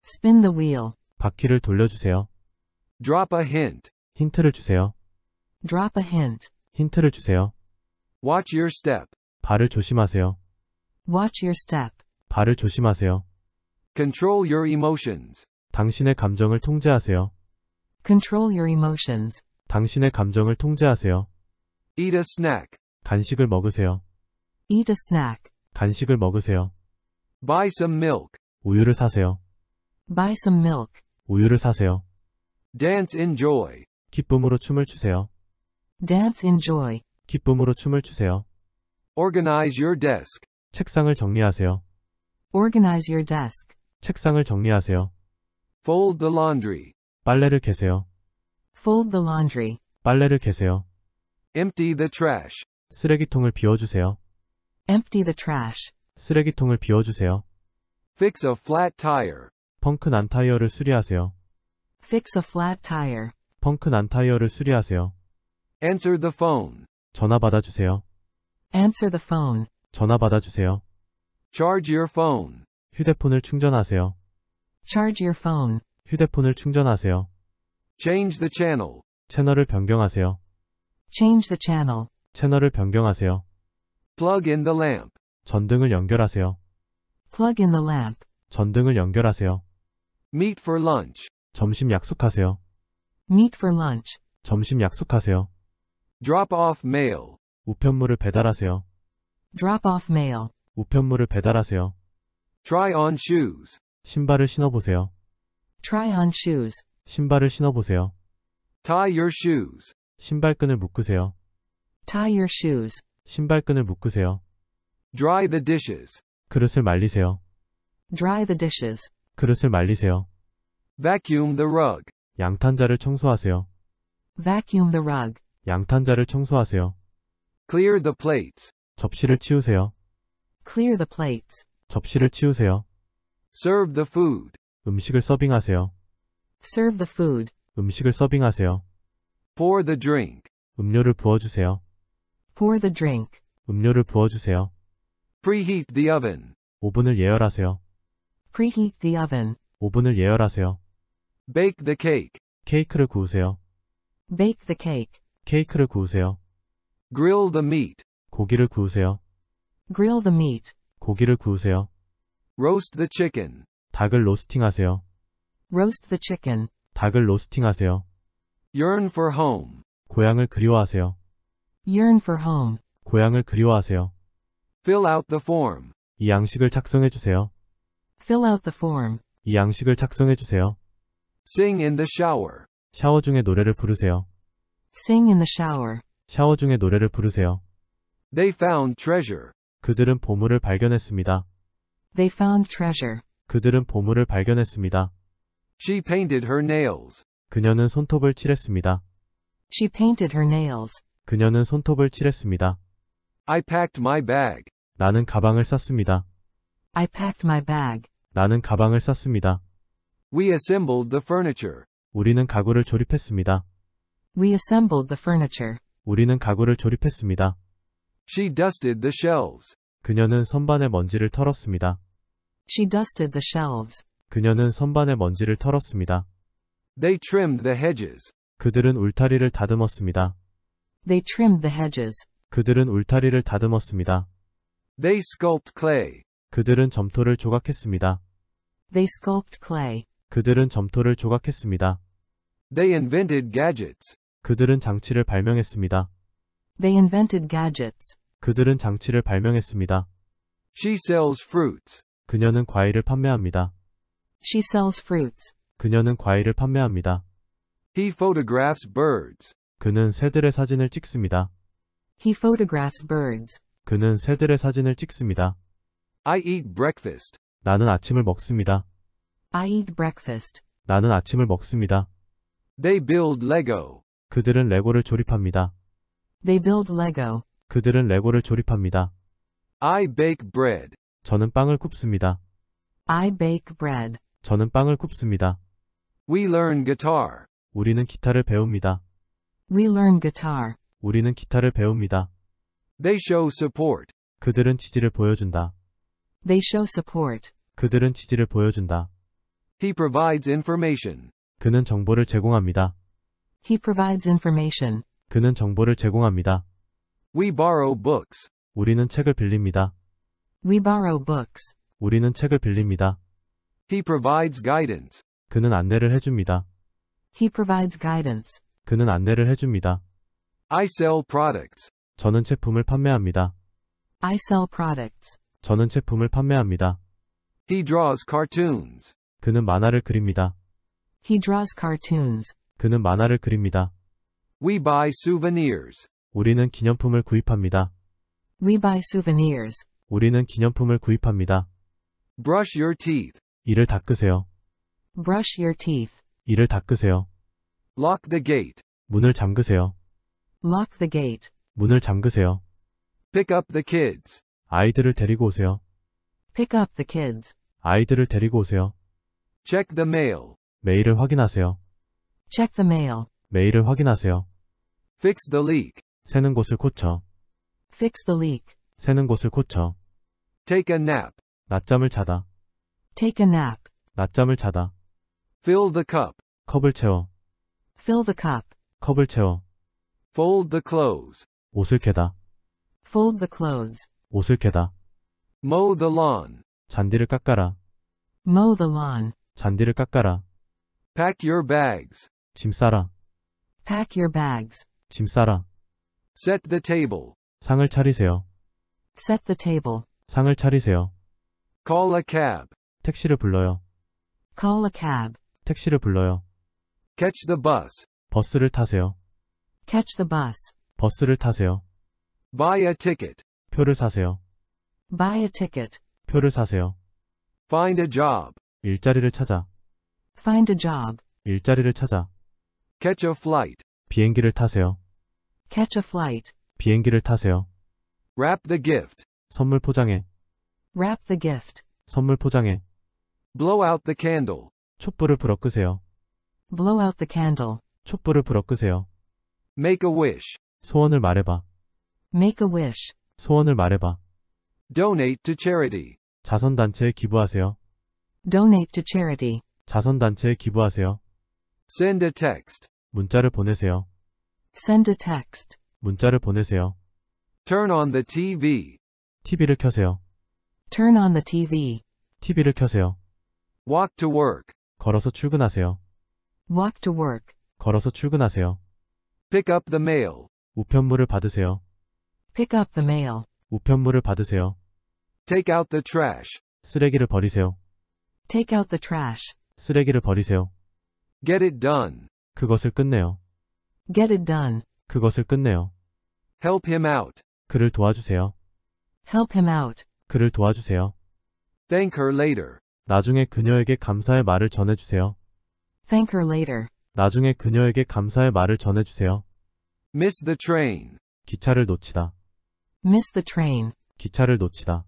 S3: Spin the wheel.
S2: 바퀴를 돌려주세요. Drop a hint. 힌트를 주세요. Drop a hint. 힌트를 주세요.
S1: Watch your step.
S2: 발을 조심하세요.
S3: Watch
S1: your step.
S2: 발을 조심하세요.
S1: Control your emotions.
S2: 당신의 감정을 통제하세요. Control
S1: your emotions.
S2: 당신의 감정을 통제하세요. Eat a snack. 간식을 먹으세요.
S3: Eat a snack.
S2: 간식을 먹으세요. Buy some milk. 우유를 사세요.
S1: Buy some milk.
S2: 우유를 사세요.
S1: Dance in joy.
S2: 기쁨으로 춤을 추세요.
S1: Dance in joy.
S2: 기쁨으로 춤을 추세요.
S1: Organize your desk.
S2: 책상을 정리하세요.
S3: Organize your desk.
S2: 책상을 정리하세요.
S1: Fold the laundry.
S2: 빨래를 개세요.
S3: Fold the laundry.
S2: 빨래를 개세요.
S1: Empty the trash.
S2: 쓰레기통을 비워주세요.
S1: Empty the trash.
S2: 쓰레기통을 비워주세요.
S1: Fix a flat tire.
S2: 펑크 난 타이어를 수리하세요.
S3: Fix a flat tire.
S2: 펑크 난 타이어를 수리하세요. Answer the phone. 전화 받아주세요.
S3: Answer the phone.
S2: 전화 받아주세요. Charge your phone. 휴대폰을 충전하세요. Charge your phone. 휴대폰을 충전하세요. Change the channel. 채널을 변경하세요. Change the channel. 채널을 변경하세요. Plug in the lamp. 전등을 연결하세요.
S3: Plug in the lamp.
S2: 전등을 연결하세요.
S3: Meet for lunch.
S2: 점심 약속하세요.
S3: Meet for lunch.
S2: 점심 약속하세요. Drop off mail. 우편물을 배달하세요.
S3: Drop off mail.
S2: 우편물을 배달하세요. Try on shoes. 신발을 신어보세요. Try on shoes. 신발을 신어보세요. Tie your shoes. 신발끈을 묶으세요. Tie your shoes. 신발끈을 묶으세요.
S1: Dry the dishes.
S2: 그릇을 말리세요.
S3: Dry the dishes.
S2: 그릇을 말리세요. Vacuum the rug. 양탄자를 청소하세요.
S3: Vacuum the rug.
S2: 양탄자를 청소하세요.
S1: Clear the plates.
S2: 접시를 치우세요.
S1: Clear the plates.
S2: 접시를 치우세요. Serve the food. 음식을 서빙하세요.
S1: Serve the food.
S2: 음식을 서빙하세요.
S1: Pour the drink.
S2: 음료를 부어주세요.
S1: Pour the drink.
S2: 음료를 부어주세요. Preheat the oven. 오븐을 예열하세요.
S3: Preheat the oven.
S2: 오븐을 예열하세요. Bake the cake. 케이크를 구우세요.
S3: Bake the cake.
S2: 케이크를 구우세요. Grill the meat. 고기를 구우세요.
S1: Grill the meat.
S2: 고기를 구우세요.
S1: Roast the chicken.
S2: 닭을 로스팅하세요.
S1: Roast the chicken.
S2: 닭을 로스팅하세요.
S1: Yearn for home.
S2: 고향을 그리워하세요.
S1: Yearn for home.
S2: 고향을 그리워하세요.
S1: Fill out the form.
S2: 이 양식을 작성해 주세요.
S3: Fill out the form.
S2: 이 양식을 작성해 주세요. Sing in the shower. 샤워 중에 노래를 부르세요.
S1: Sing in the shower.
S2: 샤워 중에 노래를 부르세요.
S1: They found treasure.
S2: 그들은 보물을 발견했습니다.
S1: They found treasure.
S2: 그들은 보물을 발견했습니다. She painted her nails. 그녀는 손톱을 칠했습니다.
S1: She painted her nails.
S2: 그녀는 손톱을 칠했습니다.
S1: I packed my bag.
S2: 나는 가방을 쌌습니다.
S1: I packed my bag.
S2: 나는 가방을 쌌습니다.
S1: We assembled the
S2: furniture. 우리는 가구를 조립했습니다.
S3: We assembled the furniture.
S2: 우리는 가구를 조립했습니다. She dusted the shelves. 그녀는 선반에 먼지를 털었습니다. She dusted the shelves. 그녀는 선반에 먼지를 털었습니다. They trimmed the hedges. 그들은 울타리를 다듬었습니다. They
S1: trimmed the hedges.
S2: 그들은 울타리를 다듬었습니다.
S1: They sculpt clay.
S2: 그들은 점토를 조각했습니다.
S1: They sculpt clay.
S2: 그들은 점토를 조각했습니다.
S1: They invented
S2: gadgets. 그들은 장치를 발명했습니다.
S3: They invented gadgets.
S2: 그들은 장치를 발명했습니다. She sells fruits. 그녀는 과일을 판매합니다. She sells fruits. 그녀는 과일을 판매합니다.
S1: He photographs birds.
S2: 그는 새들의 사진을 찍습니다.
S3: He photographs birds.
S2: 그는 새들의 사진을 찍습니다.
S1: I eat breakfast.
S2: 나는 아침을 먹습니다.
S3: I eat breakfast.
S2: 나는 아침을 먹습니다. They build Lego. 그들은 레고를 조립합니다.
S1: They build Lego.
S2: 그들은 레고를 조립합니다.
S1: I bake bread.
S2: 저는 빵을 굽습니다.
S3: I bake bread.
S2: 저는 빵을 굽습니다. We learn guitar. 우리는 기타를 배웁니다.
S1: We learn guitar.
S2: 우리는 기타를 배웁니다.
S1: They show support.
S2: 그들은 지지를 보여준다.
S1: They show support.
S2: 그들은 지지를 보여준다.
S1: He provides information.
S2: 그는 정보를 제공합니다.
S3: He provides information.
S2: 그는 정보를 제공합니다. We borrow books. 우리는 책을 빌립니다. We borrow books. 우리는 책을 빌립니다. He provides guidance. 그는 안내를 해줍니다.
S3: He provides guidance.
S2: 그는 안내를 해줍니다.
S1: I sell products.
S2: 저는 제품을 판매합니다.
S3: I sell products.
S2: 저는 제품을 판매합니다. He draws cartoons. 그는 만화를 그립니다. He draws cartoons. 그는 만화를 그립니다.
S1: We buy souvenirs.
S2: 우리는 기념품을 구입합니다.
S3: We buy souvenirs.
S2: 우리는 기념품을 구입합니다. Brush your teeth. 이를 닦으세요.
S1: Brush your teeth.
S2: 이를 닦으세요.
S1: Lock the gate.
S2: 문을 잠그세요.
S1: Lock the gate.
S2: 문을 잠그세요.
S1: Pick up the kids.
S2: 아이들을 데리고 오세요.
S1: Pick up the kids.
S2: 아이들을 데리고 오세요.
S1: Check the mail.
S2: 메일을 확인하세요.
S3: Check the mail.
S2: 메일을 확인하세요. Fix the leak. 새는 곳을 고쳐.
S3: Fix the leak.
S2: 새는 곳을 고쳐. Take a nap. 낮잠을 자다.
S3: Take a nap.
S2: 낮잠을 자다. Fill the cup. 컵을 채워.
S1: Fill the cup.
S2: 컵을 채워.
S1: Fold the clothes.
S2: 옷을 개다.
S1: Fold the clothes.
S2: 옷을 개다. Mow the lawn. 잔디를 깎아라.
S3: Mow the lawn.
S2: 잔디를 깎아라.
S3: Pack your bags. 짐 싸라. Pack your bags.
S2: 짐 싸라.
S1: Set the table.
S2: 상을 차리세요.
S1: Set the table.
S2: 상을 차리세요.
S1: Call a cab.
S2: 택시를 불러요.
S1: Call a cab.
S2: 택시를 불러요.
S1: Catch the bus.
S2: 버스를 타세요.
S1: Catch the bus.
S2: 버스를 타세요.
S1: Buy a ticket.
S2: 표를 사세요.
S3: Buy a ticket.
S2: 표를 사세요. Find a job. 일자리를 찾아.
S3: Find a job.
S2: 일자리를 찾아.
S1: Catch a flight.
S2: 비행기를 타세요.
S1: Catch a flight.
S2: 비행기를 타세요.
S1: Wrap the gift.
S2: 선물 포장해.
S1: Wrap the gift.
S2: 선물 포장해.
S1: Blow out the candle.
S2: 촛불을 불어 끄세요.
S1: Blow out the candle.
S2: 촛불을 불어 끄세요. Make a wish. 소원을 말해봐.
S3: Make a wish.
S2: 소원을 말해봐. Donate to charity. 자선단체에 기부하세요.
S3: Donate to charity.
S2: 자선단체에 기부하세요. Send a text. 문자를 보내세요.
S3: Send a text.
S2: 문자를 보내세요. Turn on the TV. TV를 켜세요.
S3: Turn on
S1: the TV.
S2: TV를 켜세요. Walk to work. 걸어서 출근하세요.
S1: Walk to work.
S2: 걸어서 출근하세요.
S1: Pick up the mail.
S2: 우편물을 받으세요.
S3: Pick up the mail.
S2: 우편물을 받으세요. Take out the trash. 쓰레기를 버리세요.
S3: Take out the trash.
S2: 쓰레기를 버리세요. Get it done. 그것을 끝내요.
S3: Get it done.
S2: 그것을 끝내요. Help him out. 그를 도와주세요.
S1: Help him out.
S2: 그를 도와주세요.
S1: Thank her later.
S2: 나중에 그녀에게 감사의 말을 전해주세요.
S1: Thank
S3: her later.
S2: 나중에 그녀에게 감사의 말을 전해주세요. Miss the train. 기차를 놓치다.
S3: Miss the train.
S2: 기차를 놓치다.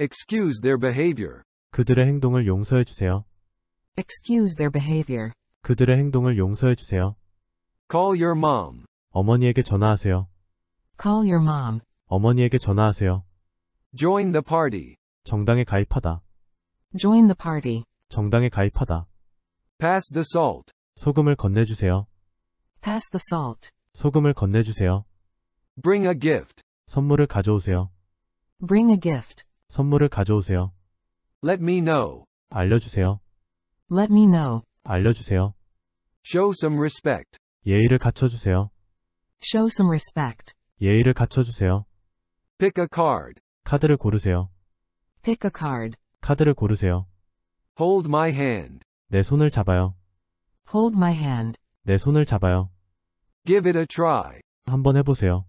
S1: Excuse their behavior.
S2: 그들의 행동을 용서해주세요.
S3: Excuse their behavior.
S2: 그들의 행동을 용서해 주세요. Call your mom. 어머니에게 전화하세요.
S3: Call your mom.
S2: 어머니에게 전화하세요. Join the party. 정당에 가입하다.
S3: Join the party.
S2: 정당에 가입하다. Pass the salt. 소금을 건네주세요.
S3: Pass the salt.
S2: 소금을 건네주세요. Bring a gift. 선물을 가져오세요.
S3: Bring a gift.
S2: 선물을 가져오세요. Let me know. 알려주세요.
S3: Let me know.
S2: 알려주세요. Show some respect. 예의를 갖춰주세요.
S1: Show some respect.
S2: 예의를 갖춰주세요.
S1: Pick a card.
S2: 카드를 고르세요.
S1: Pick a card.
S2: 카드를 고르세요.
S1: Hold my hand.
S2: 내 손을 잡아요.
S1: Hold my hand.
S2: 내 손을 잡아요. Give it a try. 한번 해보세요.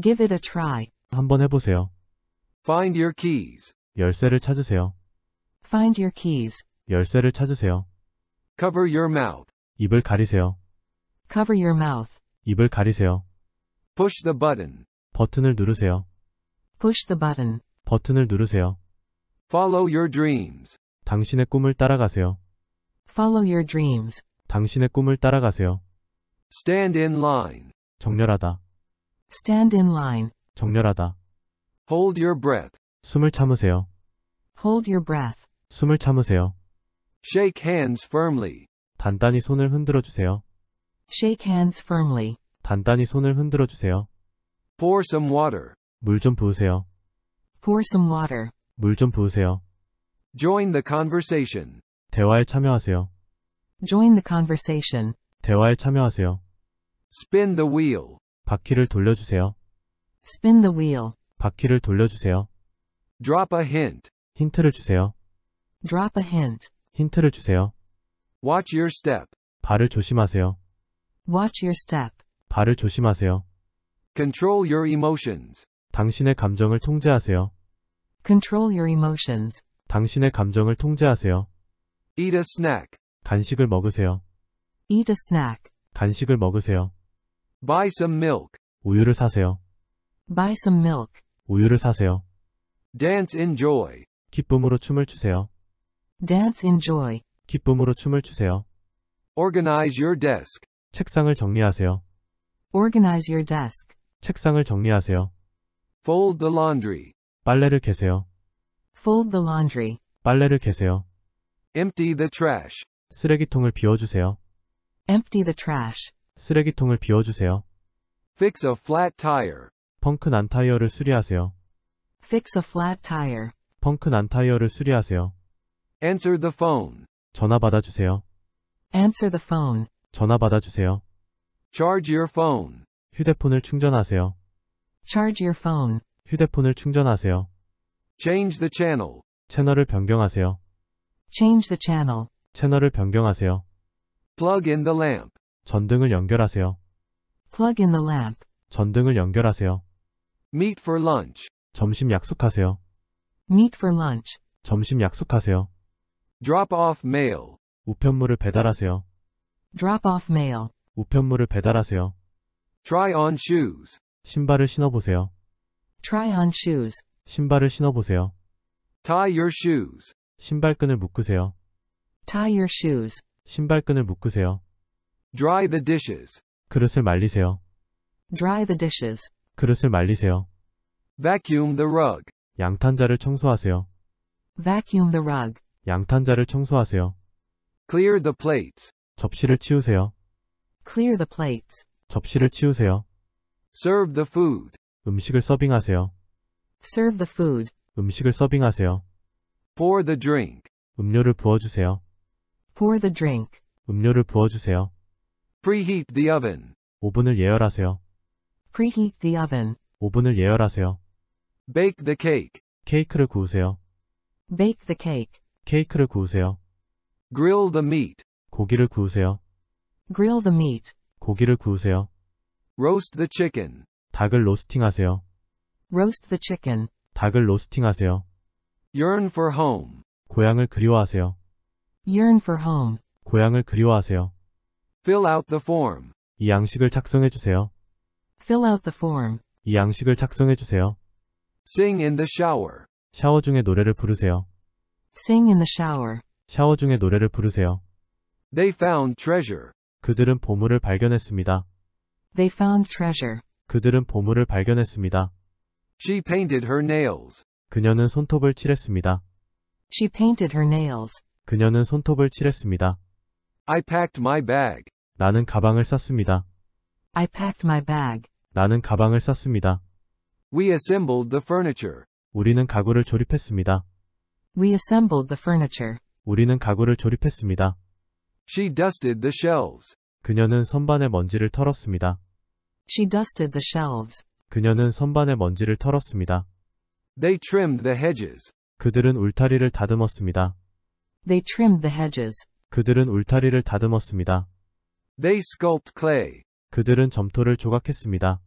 S3: Give it a try.
S2: 한번 해보세요. Find your keys. 열쇠를 찾으세요.
S3: Find your keys.
S2: 열쇠를 찾으세요. Cover your mouth. 입을 가리세요.
S3: Cover your mouth.
S2: 입을 가리세요. Push the button. 버튼을 누르세요.
S3: Push the button.
S2: 버튼을 누르세요. Follow your dreams. 당신의 꿈을 따라가세요. Follow your dreams. 당신의 꿈을 따라가세요. Stand in line. 정렬하다.
S3: Stand in line.
S2: 정렬하다. Hold your breath. 숨을 참으세요.
S3: Hold your breath.
S2: 숨을 참으세요. Shake hands firmly. 단단히 손을 흔들어 주세요.
S3: Shake hands firmly.
S2: 단단히 손을 흔들어 주세요. Pour some water. 물 부으세요.
S1: Pour some water.
S2: 물 부으세요.
S1: Join the conversation.
S2: 대화에 참여하세요.
S1: Join the conversation.
S2: 대화에 참여하세요. Spin the wheel. 바퀴를 돌려주세요.
S3: Spin the wheel.
S2: 바퀴를 돌려주세요. Drop a hint. 힌트를 주세요.
S3: Drop a hint.
S2: 힌트를 주세요.
S1: Watch your step.
S2: 발을 조심하세요.
S3: Watch your step.
S2: 발을 조심하세요. Control your emotions. 당신의 감정을 통제하세요. Control your emotions. 당신의 감정을 통제하세요. Eat a snack. 간식을 먹으세요.
S1: Eat a snack.
S2: 간식을 먹으세요. Buy some milk. 우유를 사세요.
S3: Buy some milk.
S2: 우유를 사세요. Dance in joy. 기쁨으로 춤을 추세요.
S3: Dance in joy.
S2: 기쁨으로 춤을 추세요.
S1: Organize your desk.
S2: 책상을 정리하세요.
S3: Organize your desk.
S2: 책상을 정리하세요.
S1: Fold the laundry.
S2: 빨래를 개세요.
S1: Fold the laundry.
S2: 빨래를 개세요.
S1: Empty the trash.
S2: 쓰레기통을 비워주세요.
S3: Empty the trash.
S2: 쓰레기통을 비워주세요.
S1: Fix a flat
S2: tire. 펑크 난 타이어를 수리하세요.
S3: Fix a flat tire.
S2: 펑크 난 타이어를 수리하세요.
S1: Answer the phone.
S2: 전화 받아주세요. Answer the phone. 전화 받아주세요. Charge your phone. 휴대폰을 충전하세요. Charge your phone. 휴대폰을 충전하세요. Change the channel. 채널을 변경하세요. Change the channel. 채널을 변경하세요. Plug in the lamp. 전등을 연결하세요.
S3: Plug in the lamp.
S2: 전등을 연결하세요.
S1: Meet for lunch.
S2: 점심 약속하세요.
S1: Meet for lunch.
S2: 점심 약속하세요. Drop off mail. 우편물을 배달하세요.
S3: Drop off mail.
S2: 우편물을 배달하세요. Try on shoes. 신발을 신어보세요. Try on shoes. 신발을 신어보세요. Tie your shoes. 신발끈을 묶으세요. Tie your shoes. 신발끈을 묶으세요.
S1: Dry the dishes.
S2: 그릇을 말리세요.
S1: Dry the dishes.
S2: 그릇을 말리세요. Vacuum the rug. 양탄자를 청소하세요.
S1: Vacuum the rug.
S2: 양탄자를 청소하세요.
S1: Clear the plates.
S2: 접시를 치우세요.
S3: Clear the plates.
S2: 접시를 치우세요. Serve the food. 음식을 서빙하세요.
S3: Serve the food.
S2: 음식을 서빙하세요. Pour the drink. 음료를 부어주세요.
S1: Pour the drink.
S2: 음료를 부어주세요. Preheat the oven. 오븐을 예열하세요.
S1: Preheat
S3: the oven.
S2: 오븐을 예열하세요. Bake the cake. 케이크를 구우세요.
S3: Bake the cake.
S2: 케이크를 구우세요. Grill the meat. 고기를 구우세요.
S3: Grill the meat.
S2: 고기를 구우세요. Roast the chicken. 닭을 로스팅하세요.
S3: Roast the chicken.
S2: 닭을 로스팅하세요. Yearn for home. 고향을 그리워하세요.
S3: Yearn for home.
S2: 고향을 그리워하세요.
S1: Fill out the form.
S2: 이 양식을 작성해 주세요.
S1: Fill out the form.
S2: 이 양식을 작성해 주세요.
S1: Sing in the shower.
S2: 샤워 중에 노래를 부르세요.
S1: Sing in the shower.
S2: 샤워 중에 노래를 부르세요.
S1: They found
S2: treasure. 그들은 보물을 발견했습니다.
S1: They found treasure.
S2: 그들은 보물을 발견했습니다.
S1: She painted her nails.
S2: 그녀는 손톱을 칠했습니다.
S1: She painted her nails.
S2: 그녀는 손톱을 칠했습니다.
S1: I packed my bag.
S2: 나는 가방을 쌌습니다.
S3: I packed my bag.
S2: 나는 가방을 쌌습니다.
S1: We assembled the furniture.
S2: 우리는 가구를 조립했습니다.
S3: We assembled the furniture.
S2: 우리는 가구를 조립했습니다. She dusted the shelves. 그녀는 선반에 먼지를 털었습니다. She dusted the shelves. 그녀는 선반에 먼지를 털었습니다. They trimmed the hedges. 그들은 울타리를 다듬었습니다.
S3: They trimmed the hedges.
S2: 그들은 울타리를 다듬었습니다. They sculpt clay. 그들은 점토를 조각했습니다.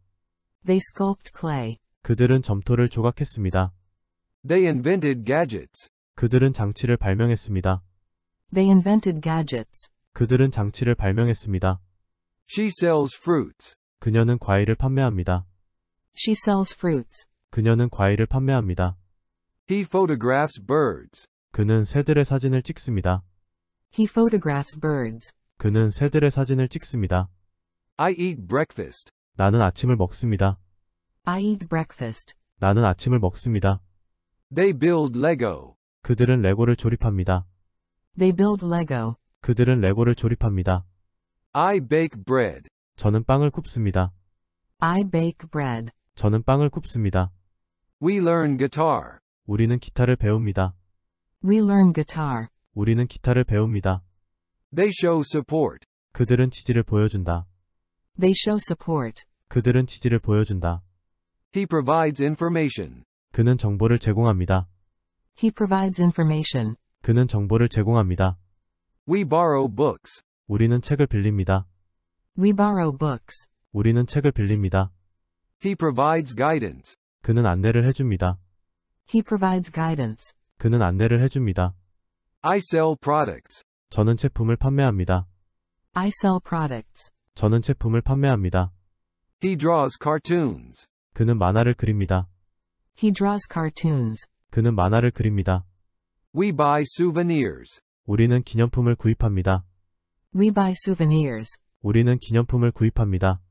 S1: They sculpt clay.
S2: 그들은 점토를 조각했습니다. They invented gadgets. 그들은 장치를 발명했습니다.
S3: They invented gadgets.
S2: 그들은 장치를 발명했습니다. She sells fruits. 그녀는 과일을 판매합니다. She sells fruits. 그녀는 과일을 판매합니다.
S1: He photographs birds.
S2: 그는 새들의 사진을 찍습니다.
S3: He photographs birds.
S2: 그는 새들의 사진을 찍습니다.
S1: I eat breakfast.
S2: 나는 아침을 먹습니다.
S1: I eat breakfast.
S2: 나는 아침을 먹습니다. They build Lego. 그들은 레고를 조립합니다.
S3: They build Lego.
S2: 그들은 레고를 조립합니다.
S1: I bake bread.
S2: 저는 빵을 굽습니다.
S3: I bake bread.
S2: 저는 빵을 굽습니다. We learn guitar. 우리는 기타를 배웁니다.
S3: We learn guitar.
S2: 우리는 기타를 배웁니다. They show support. 그들은 지지를 보여준다.
S1: They show support.
S2: 그들은 지지를 보여준다.
S1: He provides information.
S2: 그는 정보를 제공합니다.
S1: He provides
S3: information.
S2: 그는 정보를 제공합니다. We borrow books. 우리는 책을 빌립니다.
S3: We borrow books.
S2: 우리는 책을 빌립니다. He provides guidance. 그는 안내를 해줍니다.
S3: He provides guidance.
S2: 그는 안내를 해줍니다.
S1: I sell products.
S2: 저는 제품을 판매합니다.
S3: I sell products.
S2: 저는 제품을 판매합니다. He draws cartoons. 그는 만화를 그립니다. He draws cartoons. 그는 만화를 그립니다. We buy
S1: souvenirs.
S2: 우리는 기념품을 구입합니다.
S1: We buy
S3: souvenirs.
S2: 우리는 기념품을 구입합니다.